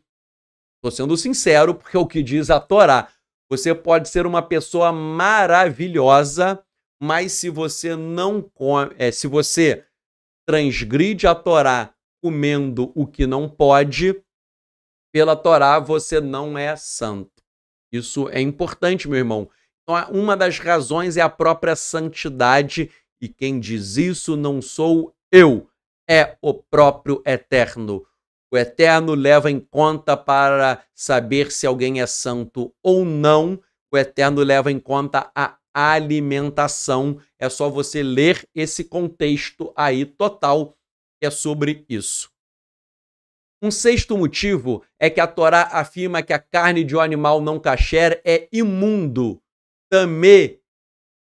Estou sendo sincero, porque é o que diz a Torá. Você pode ser uma pessoa maravilhosa, mas se você não come, é, se você transgride a Torá comendo o que não pode, pela Torá você não é santo. Isso é importante, meu irmão. Então, uma das razões é a própria santidade, e quem diz isso não sou eu, é o próprio Eterno. O Eterno leva em conta para saber se alguém é santo ou não. O Eterno leva em conta a alimentação. É só você ler esse contexto aí total, que é sobre isso. Um sexto motivo é que a Torá afirma que a carne de um animal não kasher é imundo, tamê,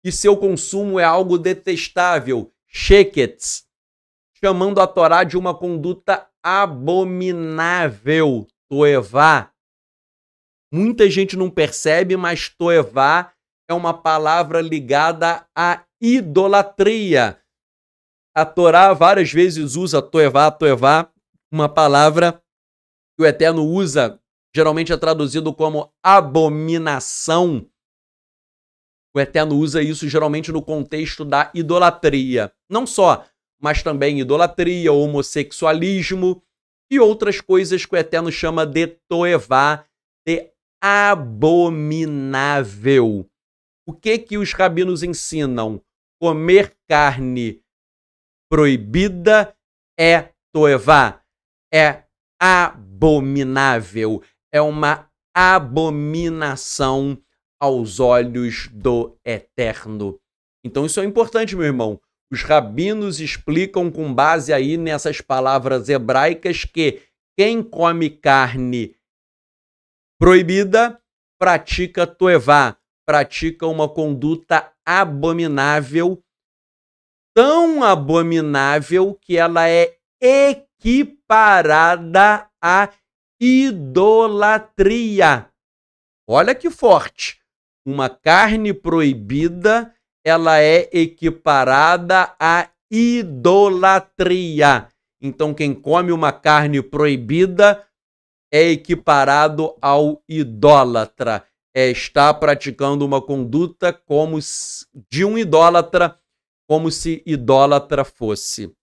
e seu consumo é algo detestável, sheketz, chamando a Torá de uma conduta abominável, toevá. Muita gente não percebe, mas toevá é uma palavra ligada à idolatria. A Torá várias vezes usa toevá, toevá, uma palavra que o Eterno usa, geralmente é traduzido como abominação. O Eterno usa isso geralmente no contexto da idolatria. Não só, mas também idolatria, homossexualismo e outras coisas que o Eterno chama de toevá, de abominável. O que que os rabinos ensinam? Comer carne proibida é toevá, é abominável, é uma abominação aos olhos do Eterno. Então isso é importante, meu irmão. Os rabinos explicam com base aí nessas palavras hebraicas que quem come carne proibida pratica toevá, pratica uma conduta abominável, tão abominável que ela é equiparada à idolatria. Olha que forte! Uma carne proibida ela é equiparada à idolatria. Então, quem come uma carne proibida é equiparado ao idólatra. É, está praticando uma conduta como se, de um idólatra, como se idólatra fosse.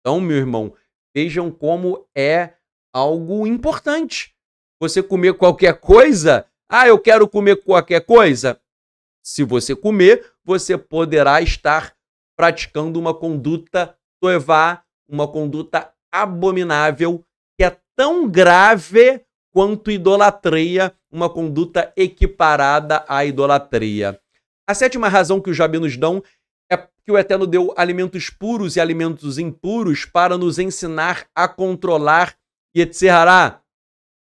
Então, meu irmão, vejam como é algo importante. Você comer qualquer coisa, ah, eu quero comer qualquer coisa, se você comer, você poderá estar praticando uma conduta toevá, uma conduta abominável, que é tão grave quanto idolatria, uma conduta equiparada à idolatria. A sétima razão que os rabinos dão é que o Eterno deu alimentos puros e alimentos impuros para nos ensinar a controlar Yetzirah,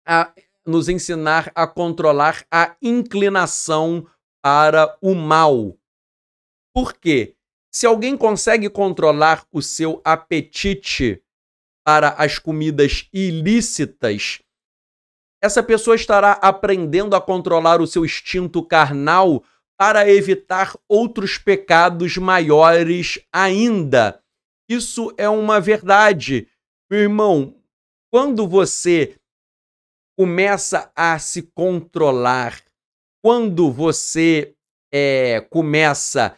a nos ensinar a controlar a inclinação para o mal. Por quê? Se alguém consegue controlar o seu apetite para as comidas ilícitas, essa pessoa estará aprendendo a controlar o seu instinto carnal para evitar outros pecados maiores ainda. Isso é uma verdade. Meu irmão, quando você começa a se controlar, quando você é, começa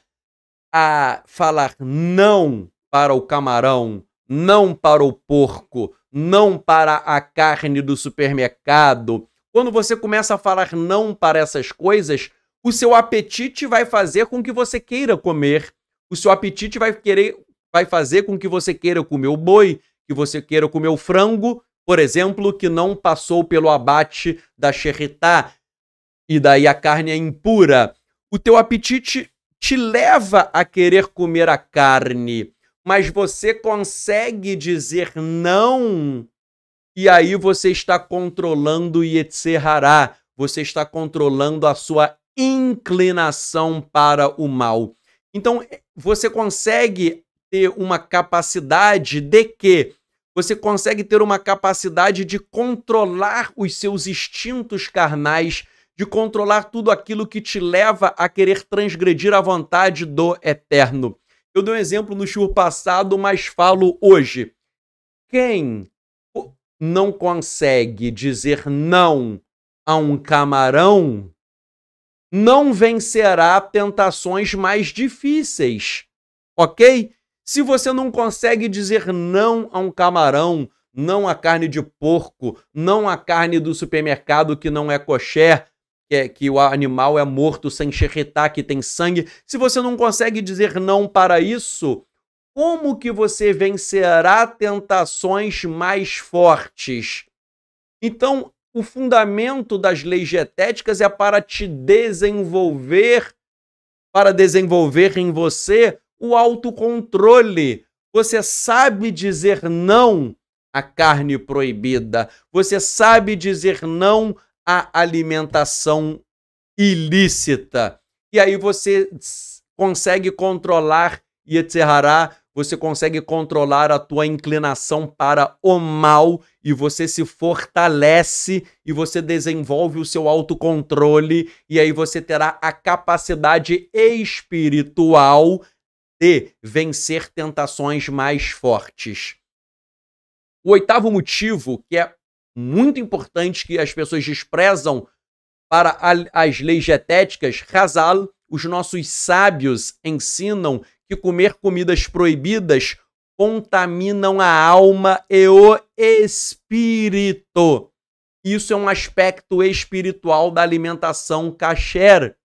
a falar não para o camarão, não para o porco, não para a carne do supermercado, quando você começa a falar não para essas coisas, o seu apetite vai fazer com que você queira comer. O seu apetite vai querer vai fazer com que você queira comer o boi, que você queira comer o frango, por exemplo, que não passou pelo abate da xerretá, e daí a carne é impura. O teu apetite te leva a querer comer a carne, mas você consegue dizer não, e aí você está controlando Yetzerará, você está controlando a sua inclinação para o mal. Então, eh, você consegue ter uma capacidade de quê? Você consegue ter uma capacidade de controlar os seus instintos carnais de controlar tudo aquilo que te leva a querer transgredir a vontade do Eterno. Eu dei um exemplo no show passado, mas falo hoje. Quem não consegue dizer não a um camarão não vencerá tentações mais difíceis, ok? Se você não consegue dizer não a um camarão, não a carne de porco, não a carne do supermercado que não é coché, que, é, que o animal é morto sem xerretar, que tem sangue, se você não consegue dizer não para isso, como que você vencerá tentações mais fortes? Então, o fundamento das leis dietéticas é para te desenvolver, para desenvolver em você o autocontrole. Você sabe dizer não à carne proibida, você sabe dizer não a alimentação ilícita. E aí você consegue controlar Yetzerará, você consegue controlar a tua inclinação para o mal e você se fortalece e você desenvolve o seu autocontrole e aí você terá a capacidade espiritual de vencer tentações mais fortes. O oitavo motivo, que é muito importante que as pessoas desprezam para as leis dietéticas, Hazal, os nossos sábios ensinam que comer comidas proibidas contaminam a alma e o espírito. Isso é um aspecto espiritual da alimentação kasher.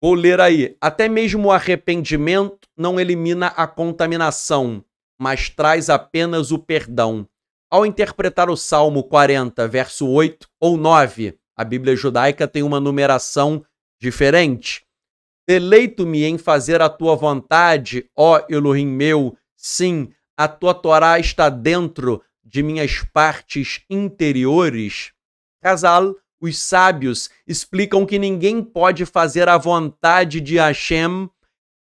Vou ler aí. Até mesmo o arrependimento não elimina a contaminação, mas traz apenas o perdão. Ao interpretar o Salmo 40, verso 8 ou 9, a Bíblia judaica tem uma numeração diferente. Deleito-me em fazer a tua vontade, ó Elohim meu. Sim, a tua Torá está dentro de minhas partes interiores. Casal, os sábios explicam que ninguém pode fazer a vontade de Hashem,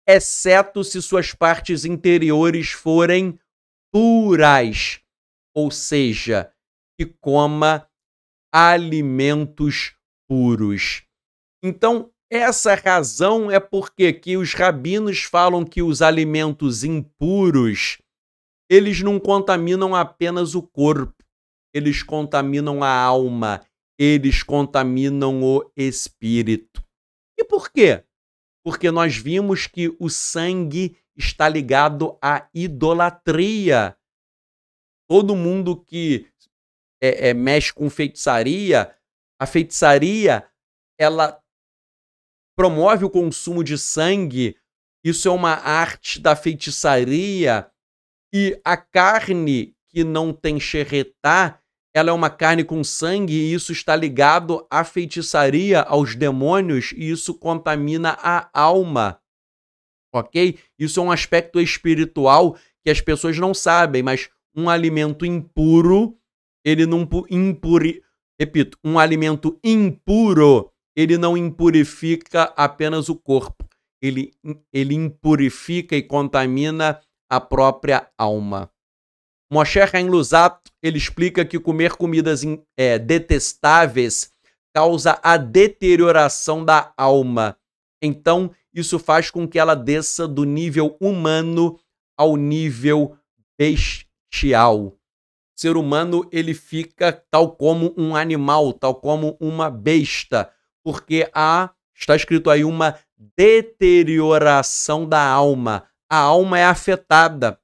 exceto se suas partes interiores forem puras ou seja, que coma alimentos puros. Então, essa razão é porque que os rabinos falam que os alimentos impuros, eles não contaminam apenas o corpo, eles contaminam a alma, eles contaminam o espírito. E por quê? Porque nós vimos que o sangue está ligado à idolatria. Todo mundo que é, é, mexe com feitiçaria, a feitiçaria ela promove o consumo de sangue. Isso é uma arte da feitiçaria. E a carne que não tem xerretá, ela é uma carne com sangue e isso está ligado à feitiçaria, aos demônios, e isso contamina a alma. Ok? Isso é um aspecto espiritual que as pessoas não sabem, mas um alimento impuro, ele não impuri, repito, um alimento impuro, ele não impurifica apenas o corpo, ele, ele impurifica e contamina a própria alma. Moshe Renluzat, ele explica que comer comidas é, detestáveis causa a deterioração da alma. Então, isso faz com que ela desça do nível humano ao nível bestial bestial. O ser humano ele fica tal como um animal, tal como uma besta, porque há está escrito aí uma deterioração da alma. A alma é afetada.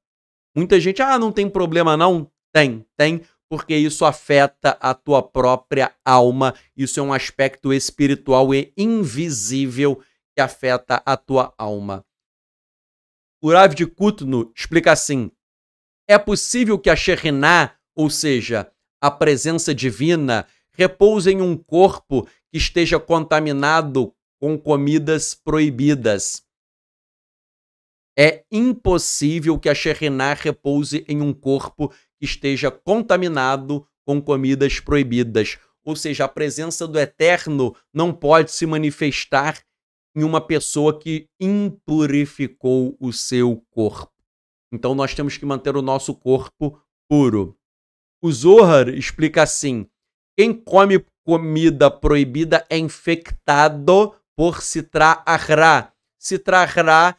Muita gente, ah, não tem problema não? Tem, tem, porque isso afeta a tua própria alma. Isso é um aspecto espiritual e invisível que afeta a tua alma. o Rav de Kutno explica assim: é possível que a Shekhinah, ou seja, a presença divina, repouse em um corpo que esteja contaminado com comidas proibidas. É impossível que a Shekhinah repouse em um corpo que esteja contaminado com comidas proibidas. Ou seja, a presença do Eterno não pode se manifestar em uma pessoa que impurificou o seu corpo. Então nós temos que manter o nosso corpo puro. O Zohar explica assim: quem come comida proibida é infectado por Sitra Ahra. Sitra Ahra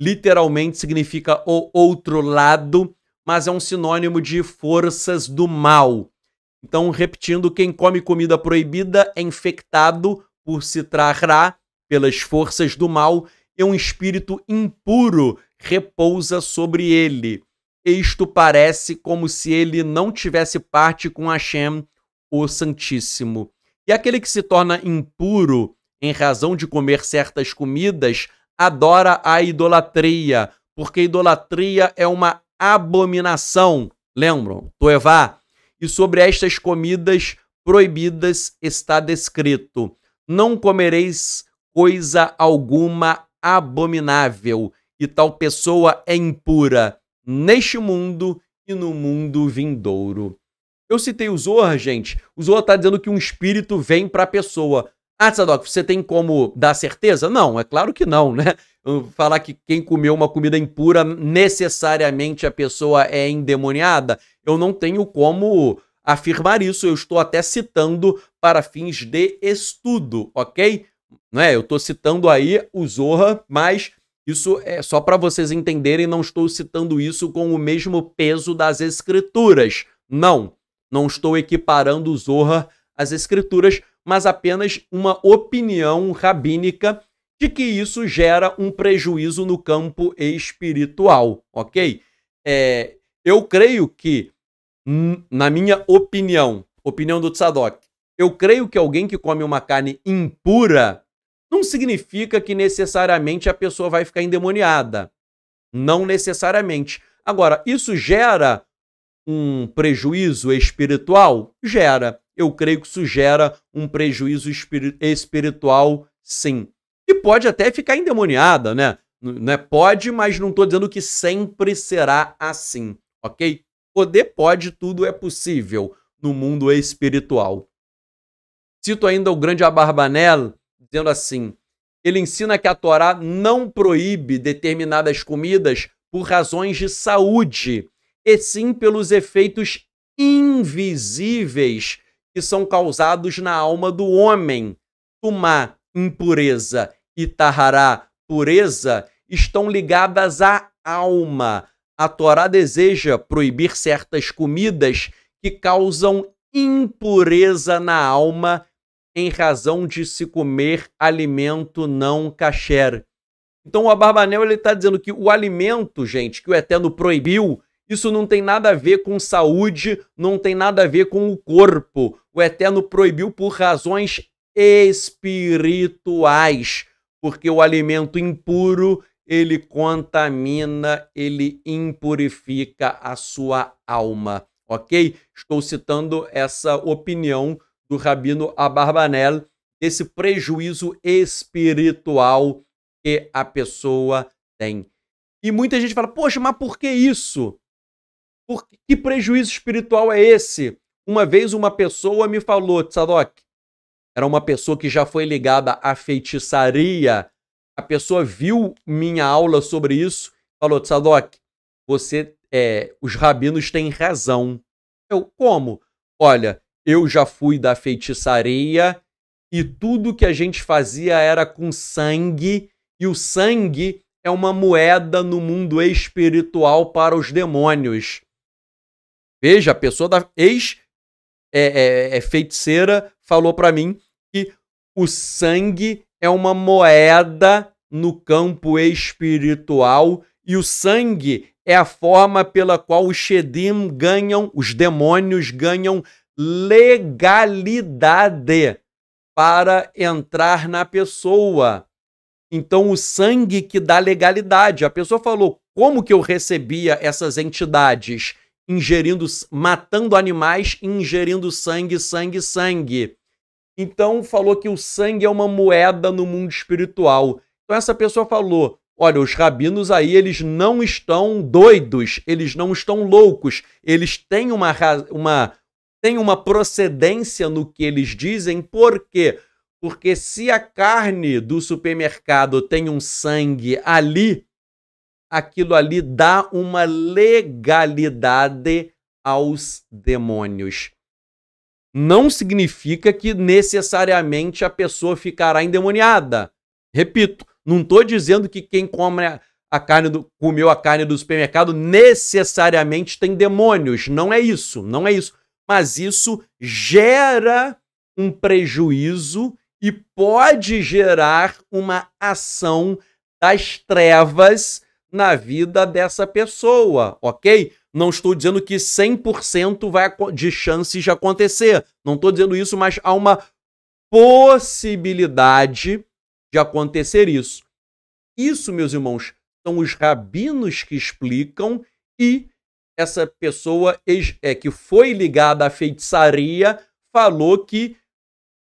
literalmente significa o outro lado, mas é um sinônimo de forças do mal. Então, repetindo, quem come comida proibida é infectado por Sitra Ahra, pelas forças do mal, e um espírito impuro repousa sobre ele. Isto parece como se ele não tivesse parte com Hashem, o Santíssimo. E aquele que se torna impuro em razão de comer certas comidas adora a idolatria, porque idolatria é uma abominação. Lembram? Toevá. E sobre estas comidas proibidas está descrito: Não comereis coisa alguma abominável, e tal pessoa é impura neste mundo e no mundo vindouro. Eu citei o Zohar, gente. O Zohar está dizendo que um espírito vem para a pessoa. Ah, Sadok, você tem como dar certeza? Não, é claro que não, né? Falar que quem comeu uma comida impura necessariamente a pessoa é endemoniada, eu não tenho como afirmar isso. Eu estou até citando para fins de estudo, ok? Não é? Eu estou citando aí o Zorra, mas isso é só para vocês entenderem, não estou citando isso com o mesmo peso das escrituras. Não, não estou equiparando o Zorra às escrituras, mas apenas uma opinião rabínica de que isso gera um prejuízo no campo espiritual, ok? É, eu creio que, hum, na minha opinião, opinião do Tzadok, eu creio que alguém que come uma carne impura não significa que necessariamente a pessoa vai ficar endemoniada. Não necessariamente. Agora, isso gera um prejuízo espiritual? Gera. Eu creio que isso gera um prejuízo espiritual, sim. E pode até ficar endemoniada, né? Não é né? pode, mas não estou dizendo que sempre será assim, ok? Poder pode, tudo é possível no mundo espiritual. Cito ainda o grande Abarbanel, dizendo assim: ele ensina que a Torá não proíbe determinadas comidas por razões de saúde, e sim pelos efeitos invisíveis que são causados na alma do homem. Tumá, impureza, e Tahará, pureza, estão ligadas à alma. A Torá deseja proibir certas comidas que causam impureza na alma em razão de se comer alimento não kasher. Então o Abarbanel ele está dizendo que o alimento, gente, que o Eterno proibiu, isso não tem nada a ver com saúde, não tem nada a ver com o corpo. O Eterno proibiu por razões espirituais, porque o alimento impuro ele contamina, ele impurifica a sua alma, ok? Estou citando essa opinião do Rabino Abarbanel, desse prejuízo espiritual que a pessoa tem. E muita gente fala, poxa, mas por que isso? Por que prejuízo espiritual é esse? Uma vez uma pessoa me falou, Tzadok, era uma pessoa que já foi ligada à feitiçaria. A pessoa viu minha aula sobre isso, falou, Tzadok, você, é, os rabinos têm razão. Eu, como? Olha, eu já fui da feitiçaria e tudo que a gente fazia era com sangue, e o sangue é uma moeda no mundo espiritual para os demônios. Veja, a pessoa da ex é, é, é feiticeira falou para mim que o sangue é uma moeda no campo espiritual e o sangue é a forma pela qual os Shedim ganham, os demônios ganham legalidade para entrar na pessoa. Então, o sangue que dá legalidade. A pessoa falou: como que eu recebia essas entidades? Ingerindo, matando animais, ingerindo sangue, sangue, sangue. Então, falou que o sangue é uma moeda no mundo espiritual. Então, essa pessoa falou: olha, os rabinos aí, eles não estão doidos, eles não estão loucos, eles têm uma, uma, tem uma procedência no que eles dizem, por quê? Porque se a carne do supermercado tem um sangue ali, aquilo ali dá uma legalidade aos demônios. Não significa que necessariamente a pessoa ficará endemoniada. Repito, não estou dizendo que quem come a carne do, comeu a carne do supermercado necessariamente tem demônios. Não é isso, não é isso mas isso gera um prejuízo e pode gerar uma ação das trevas na vida dessa pessoa, ok? Não estou dizendo que 100% vai de chances de acontecer. Não estou dizendo isso, mas há uma possibilidade de acontecer isso. Isso, meus irmãos, são os rabinos que explicam e essa pessoa é, que foi ligada à feitiçaria falou que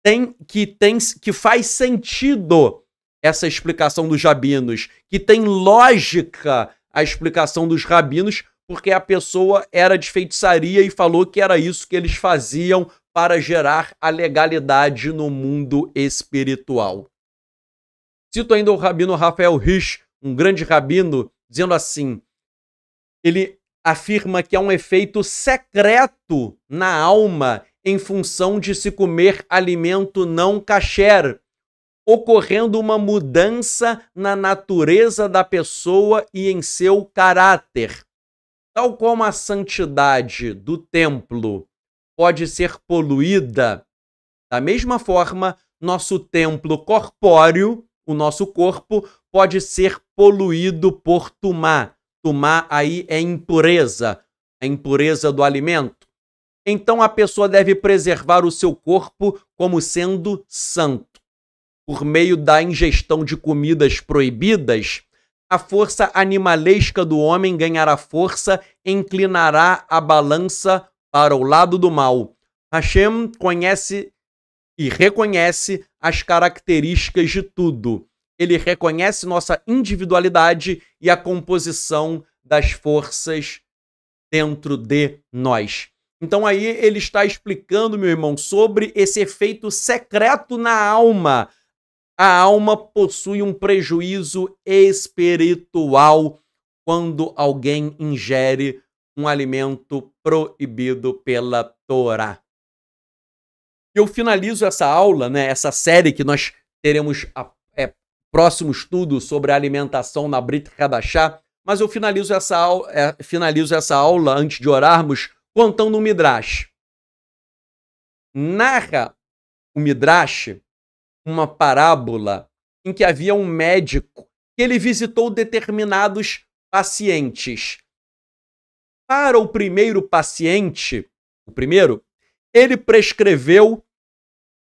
tem que tem que faz sentido essa explicação dos rabinos, que tem lógica a explicação dos rabinos, porque a pessoa era de feitiçaria e falou que era isso que eles faziam para gerar a legalidade no mundo espiritual. Cito ainda o rabino Rafael Risch, um grande rabino, dizendo assim: ele afirma que há um efeito secreto na alma em função de se comer alimento não kasher, ocorrendo uma mudança na natureza da pessoa e em seu caráter. Tal como a santidade do templo pode ser poluída, da mesma forma, nosso templo corpóreo, o nosso corpo, pode ser poluído por Tumá Tumá aí é impureza, a impureza do alimento. Então a pessoa deve preservar o seu corpo como sendo santo. Por meio da ingestão de comidas proibidas, a força animalesca do homem ganhará força e inclinará a balança para o lado do mal. Hashem conhece e reconhece as características de tudo ele reconhece nossa individualidade e a composição das forças dentro de nós. Então aí ele está explicando, meu irmão, sobre esse efeito secreto na alma. A alma possui um prejuízo espiritual quando alguém ingere um alimento proibido pela Torá. Eu finalizo essa aula, né, essa série que nós teremos a próximo estudo sobre alimentação na Brit Kadachá, mas eu finalizo essa, aula, é, finalizo essa aula antes de orarmos contando o Midrash. Narra o Midrash uma parábola em que havia um médico que ele visitou determinados pacientes. Para o primeiro paciente, o primeiro, ele prescreveu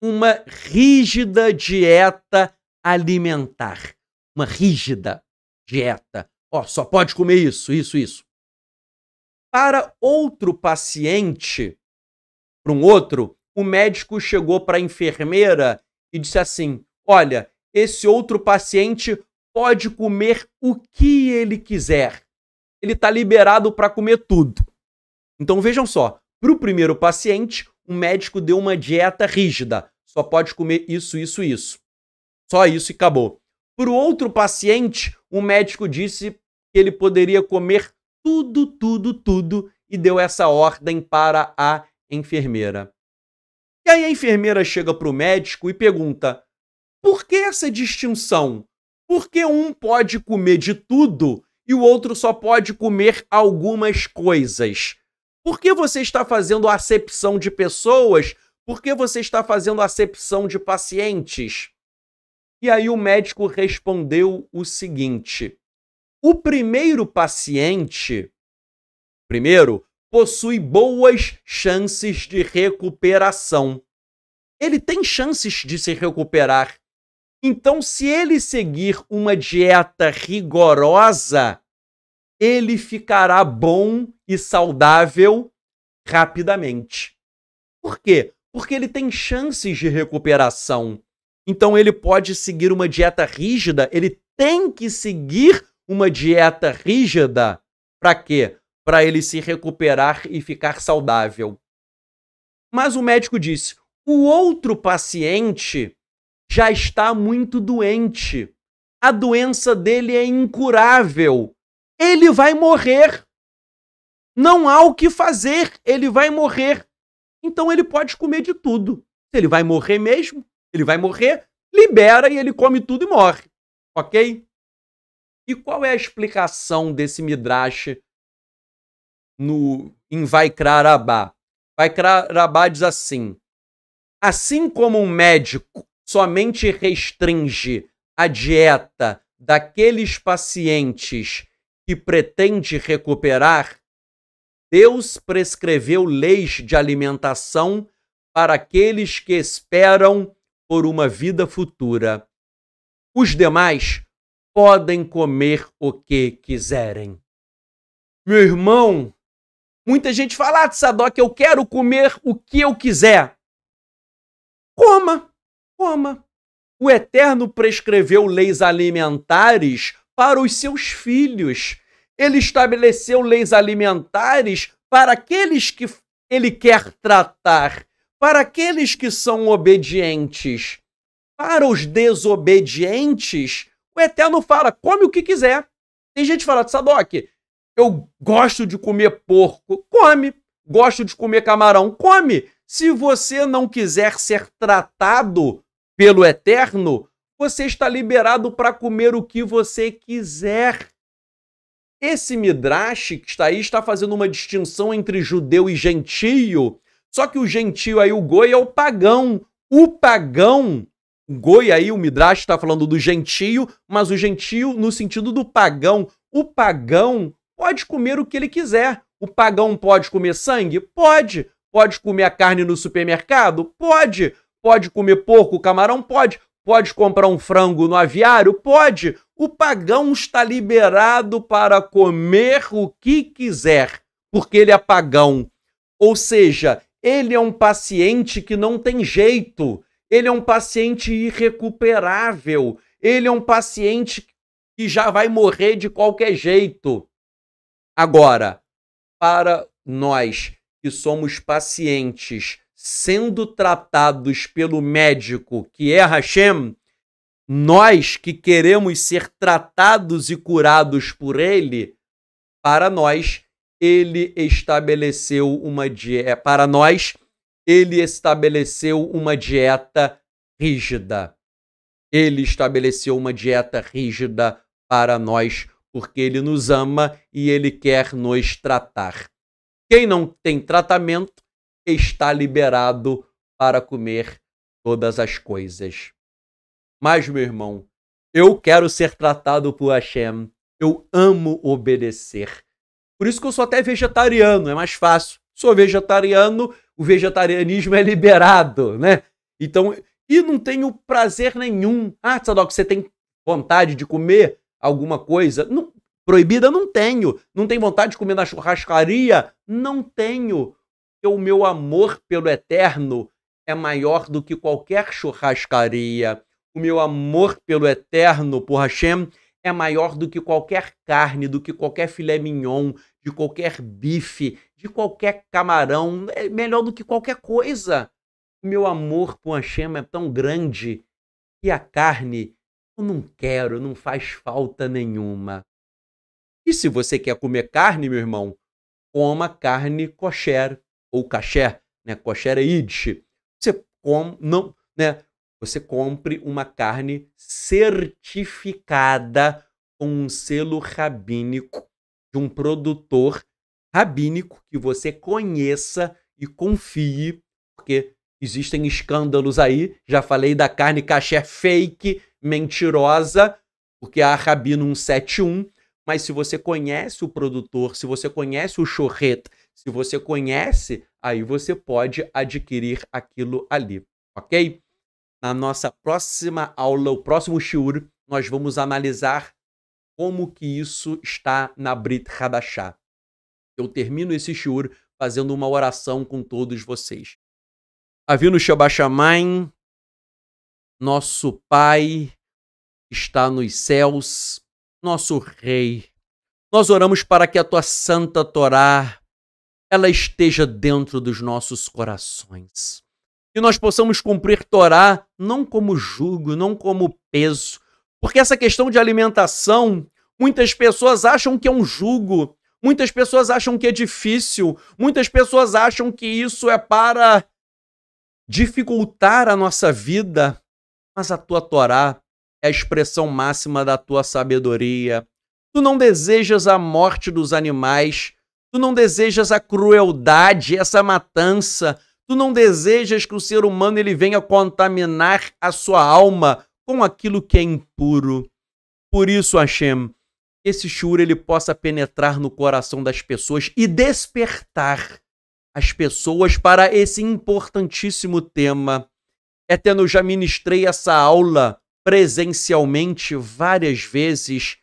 uma rígida dieta alimentar, uma rígida dieta. Ó, oh, só pode comer isso, isso, isso. Para outro paciente, para um outro, o médico chegou para a enfermeira e disse assim: Olha, esse outro paciente pode comer o que ele quiser. Ele está liberado para comer tudo. Então vejam só: para o primeiro paciente, o médico deu uma dieta rígida, só pode comer isso, isso, isso. Só isso e acabou. Para o outro paciente, o médico disse que ele poderia comer tudo, tudo, tudo e deu essa ordem para a enfermeira. E aí a enfermeira chega para o médico e pergunta: por que essa distinção? Por que um pode comer de tudo e o outro só pode comer algumas coisas? Por que você está fazendo acepção de pessoas? Por que você está fazendo acepção de pacientes? E aí o médico respondeu o seguinte: o primeiro paciente, primeiro, possui boas chances de recuperação. Ele tem chances de se recuperar. Então, se ele seguir uma dieta rigorosa, ele ficará bom e saudável rapidamente. Por quê? Porque ele tem chances de recuperação. Então ele pode seguir uma dieta rígida, ele tem que seguir uma dieta rígida para quê? Para ele se recuperar e ficar saudável. Mas o médico disse: o outro paciente já está muito doente. A doença dele é incurável. Ele vai morrer. Não há o que fazer, ele vai morrer. Então ele pode comer de tudo. Ele vai morrer mesmo ele vai morrer, libera e ele come tudo e morre. Ok? E qual é a explicação desse Midrash no, em Vaikrarabá? Vaikrarabá diz assim: assim como um médico somente restringe a dieta daqueles pacientes que pretende recuperar, Deus prescreveu leis de alimentação para aqueles que esperam por uma vida futura. Os demais podem comer o que quiserem. Meu irmão, muita gente fala, ah, Sadoc, eu quero comer o que eu quiser. Coma, coma. O Eterno prescreveu leis alimentares para os seus filhos. Ele estabeleceu leis alimentares para aqueles que ele quer tratar para aqueles que são obedientes. Para os desobedientes, o Eterno fala: come o que quiser. Tem gente que fala, Sadoc, eu gosto de comer porco, come. Gosto de comer camarão, come. Se você não quiser ser tratado pelo Eterno, você está liberado para comer o que você quiser. Esse Midrash que está aí está fazendo uma distinção entre judeu e gentio só que o gentio aí, o goi, é o pagão. O pagão, o goi aí, o Midrash está falando do gentio, mas o gentio no sentido do pagão. O pagão pode comer o que ele quiser. O pagão pode comer sangue? Pode. Pode comer a carne no supermercado? Pode. Pode comer porco, camarão? Pode. Pode comprar um frango no aviário? Pode. O pagão está liberado para comer o que quiser, porque ele é pagão. Ou seja, ele é um paciente que não tem jeito, ele é um paciente irrecuperável, ele é um paciente que já vai morrer de qualquer jeito. Agora, para nós que somos pacientes sendo tratados pelo médico que é Hashem, nós que queremos ser tratados e curados por ele, para nós ele estabeleceu uma dieta é, para nós, ele estabeleceu uma dieta rígida. Ele estabeleceu uma dieta rígida para nós, porque ele nos ama e ele quer nos tratar. Quem não tem tratamento está liberado para comer todas as coisas. Mas, meu irmão, eu quero ser tratado por Hashem. Eu amo obedecer. Por isso que eu sou até vegetariano, é mais fácil. Sou vegetariano, o vegetarianismo é liberado, né? Então, e não tenho prazer nenhum. Ah, Tzadok, você tem vontade de comer alguma coisa? Não, proibida? Não tenho. Não tem vontade de comer na churrascaria? Não tenho. Porque o meu amor pelo eterno é maior do que qualquer churrascaria. O meu amor pelo eterno, por Hashem, é maior do que qualquer carne, do que qualquer filé mignon, de qualquer bife, de qualquer camarão, é melhor do que qualquer coisa. Meu amor por Hashem é tão grande que a carne eu não quero, não faz falta nenhuma. E se você quer comer carne, meu irmão, coma carne kosher ou caché, né? Kosher é yiddish. Você come, não, né? você compre uma carne certificada com um selo rabínico de um produtor rabínico que você conheça e confie, porque existem escândalos aí. Já falei da carne caché fake, mentirosa, porque é a Rabino 171. Mas se você conhece o produtor, se você conhece o chorreta, se você conhece, aí você pode adquirir aquilo ali, ok? Na nossa próxima aula, o próximo shiur, nós vamos analisar como que isso está na Brit Hadashah. Eu termino esse shiur fazendo uma oração com todos vocês. Avino Shabashamayim, nosso Pai está nos céus, nosso Rei. Nós oramos para que a tua santa Torá ela esteja dentro dos nossos corações que nós possamos cumprir Torá não como jugo, não como peso. Porque essa questão de alimentação, muitas pessoas acham que é um jugo, muitas pessoas acham que é difícil, muitas pessoas acham que isso é para dificultar a nossa vida. Mas a tua Torá é a expressão máxima da tua sabedoria. Tu não desejas a morte dos animais, tu não desejas a crueldade, essa matança, Tu não desejas que o ser humano ele venha contaminar a sua alma com aquilo que é impuro. Por isso, Hashem, esse shur ele possa penetrar no coração das pessoas e despertar as pessoas para esse importantíssimo tema. É eu já ministrei essa aula presencialmente várias vezes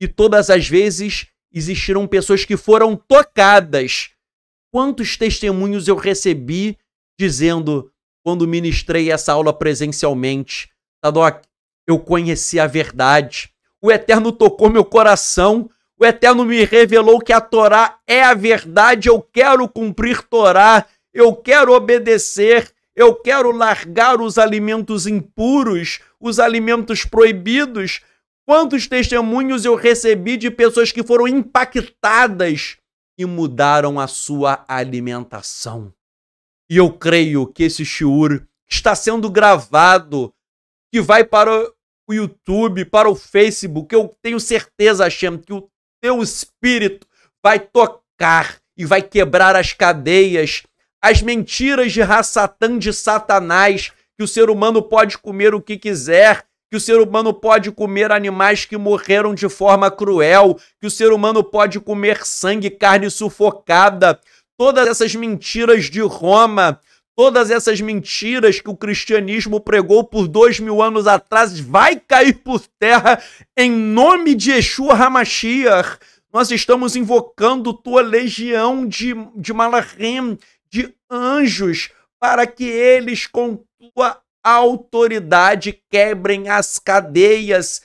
e todas as vezes existiram pessoas que foram tocadas Quantos testemunhos eu recebi dizendo, quando ministrei essa aula presencialmente, Tadok, eu conheci a verdade. O Eterno tocou meu coração. O Eterno me revelou que a Torá é a verdade. Eu quero cumprir Torá. Eu quero obedecer. Eu quero largar os alimentos impuros, os alimentos proibidos. Quantos testemunhos eu recebi de pessoas que foram impactadas e mudaram a sua alimentação. E eu creio que esse shiur está sendo gravado, que vai para o YouTube, para o Facebook. Eu tenho certeza, Hashem, que o teu espírito vai tocar e vai quebrar as cadeias, as mentiras de Rassatã de Satanás, que o ser humano pode comer o que quiser, que o ser humano pode comer animais que morreram de forma cruel, que o ser humano pode comer sangue, carne sufocada. Todas essas mentiras de Roma, todas essas mentiras que o cristianismo pregou por dois mil anos atrás, vai cair por terra em nome de Yeshua Hamashiach. Nós estamos invocando tua legião de, de Malachim, de anjos, para que eles, com tua autoridade, quebrem as cadeias,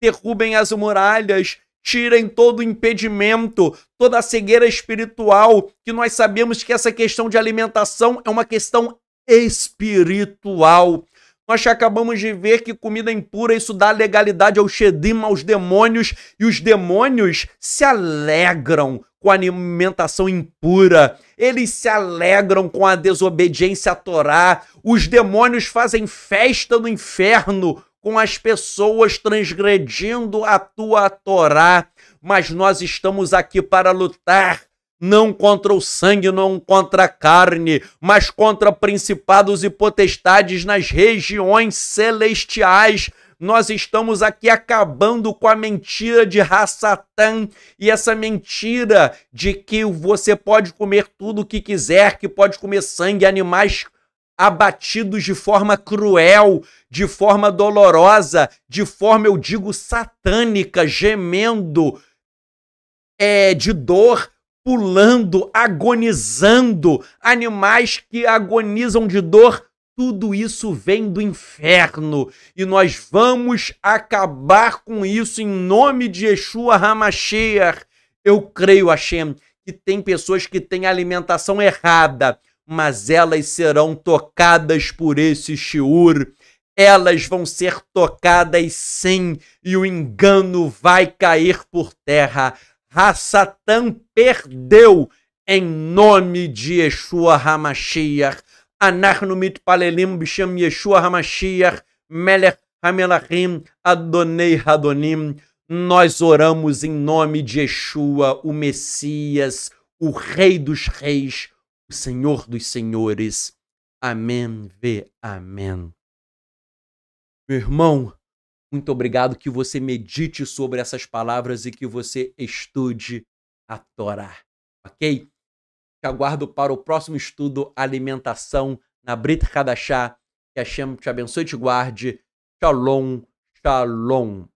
derrubem as muralhas, tirem todo o impedimento, toda a cegueira espiritual, que nós sabemos que essa questão de alimentação é uma questão espiritual. Nós acabamos de ver que comida impura, isso dá legalidade ao Shedim, aos demônios, e os demônios se alegram com alimentação impura, eles se alegram com a desobediência à Torá, os demônios fazem festa no inferno com as pessoas transgredindo a tua Torá, mas nós estamos aqui para lutar não contra o sangue, não contra a carne, mas contra principados e potestades nas regiões celestiais. Nós estamos aqui acabando com a mentira de Hassatan e essa mentira de que você pode comer tudo o que quiser, que pode comer sangue, animais abatidos de forma cruel, de forma dolorosa, de forma, eu digo, satânica, gemendo é, de dor, pulando, agonizando, animais que agonizam de dor tudo isso vem do inferno e nós vamos acabar com isso em nome de Yeshua Hamashiach. Eu creio, Hashem, que tem pessoas que têm alimentação errada, mas elas serão tocadas por esse shiur. Elas vão ser tocadas sim, e o engano vai cair por terra. Rassatã perdeu em nome de Yeshua Hamashiach. Anachnu palelim b'shem Yeshua HaMashiach Melech HaMelachim Adonei Hadonim. Nós oramos em nome de Yeshua, o Messias, o Rei dos Reis, o Senhor dos Senhores. Amém, vê, amém. Meu irmão, muito obrigado que você medite sobre essas palavras e que você estude a Torá, ok? que aguardo para o próximo estudo Alimentação na Brita Kadachá. Que a Shem te abençoe e te guarde. Shalom, shalom.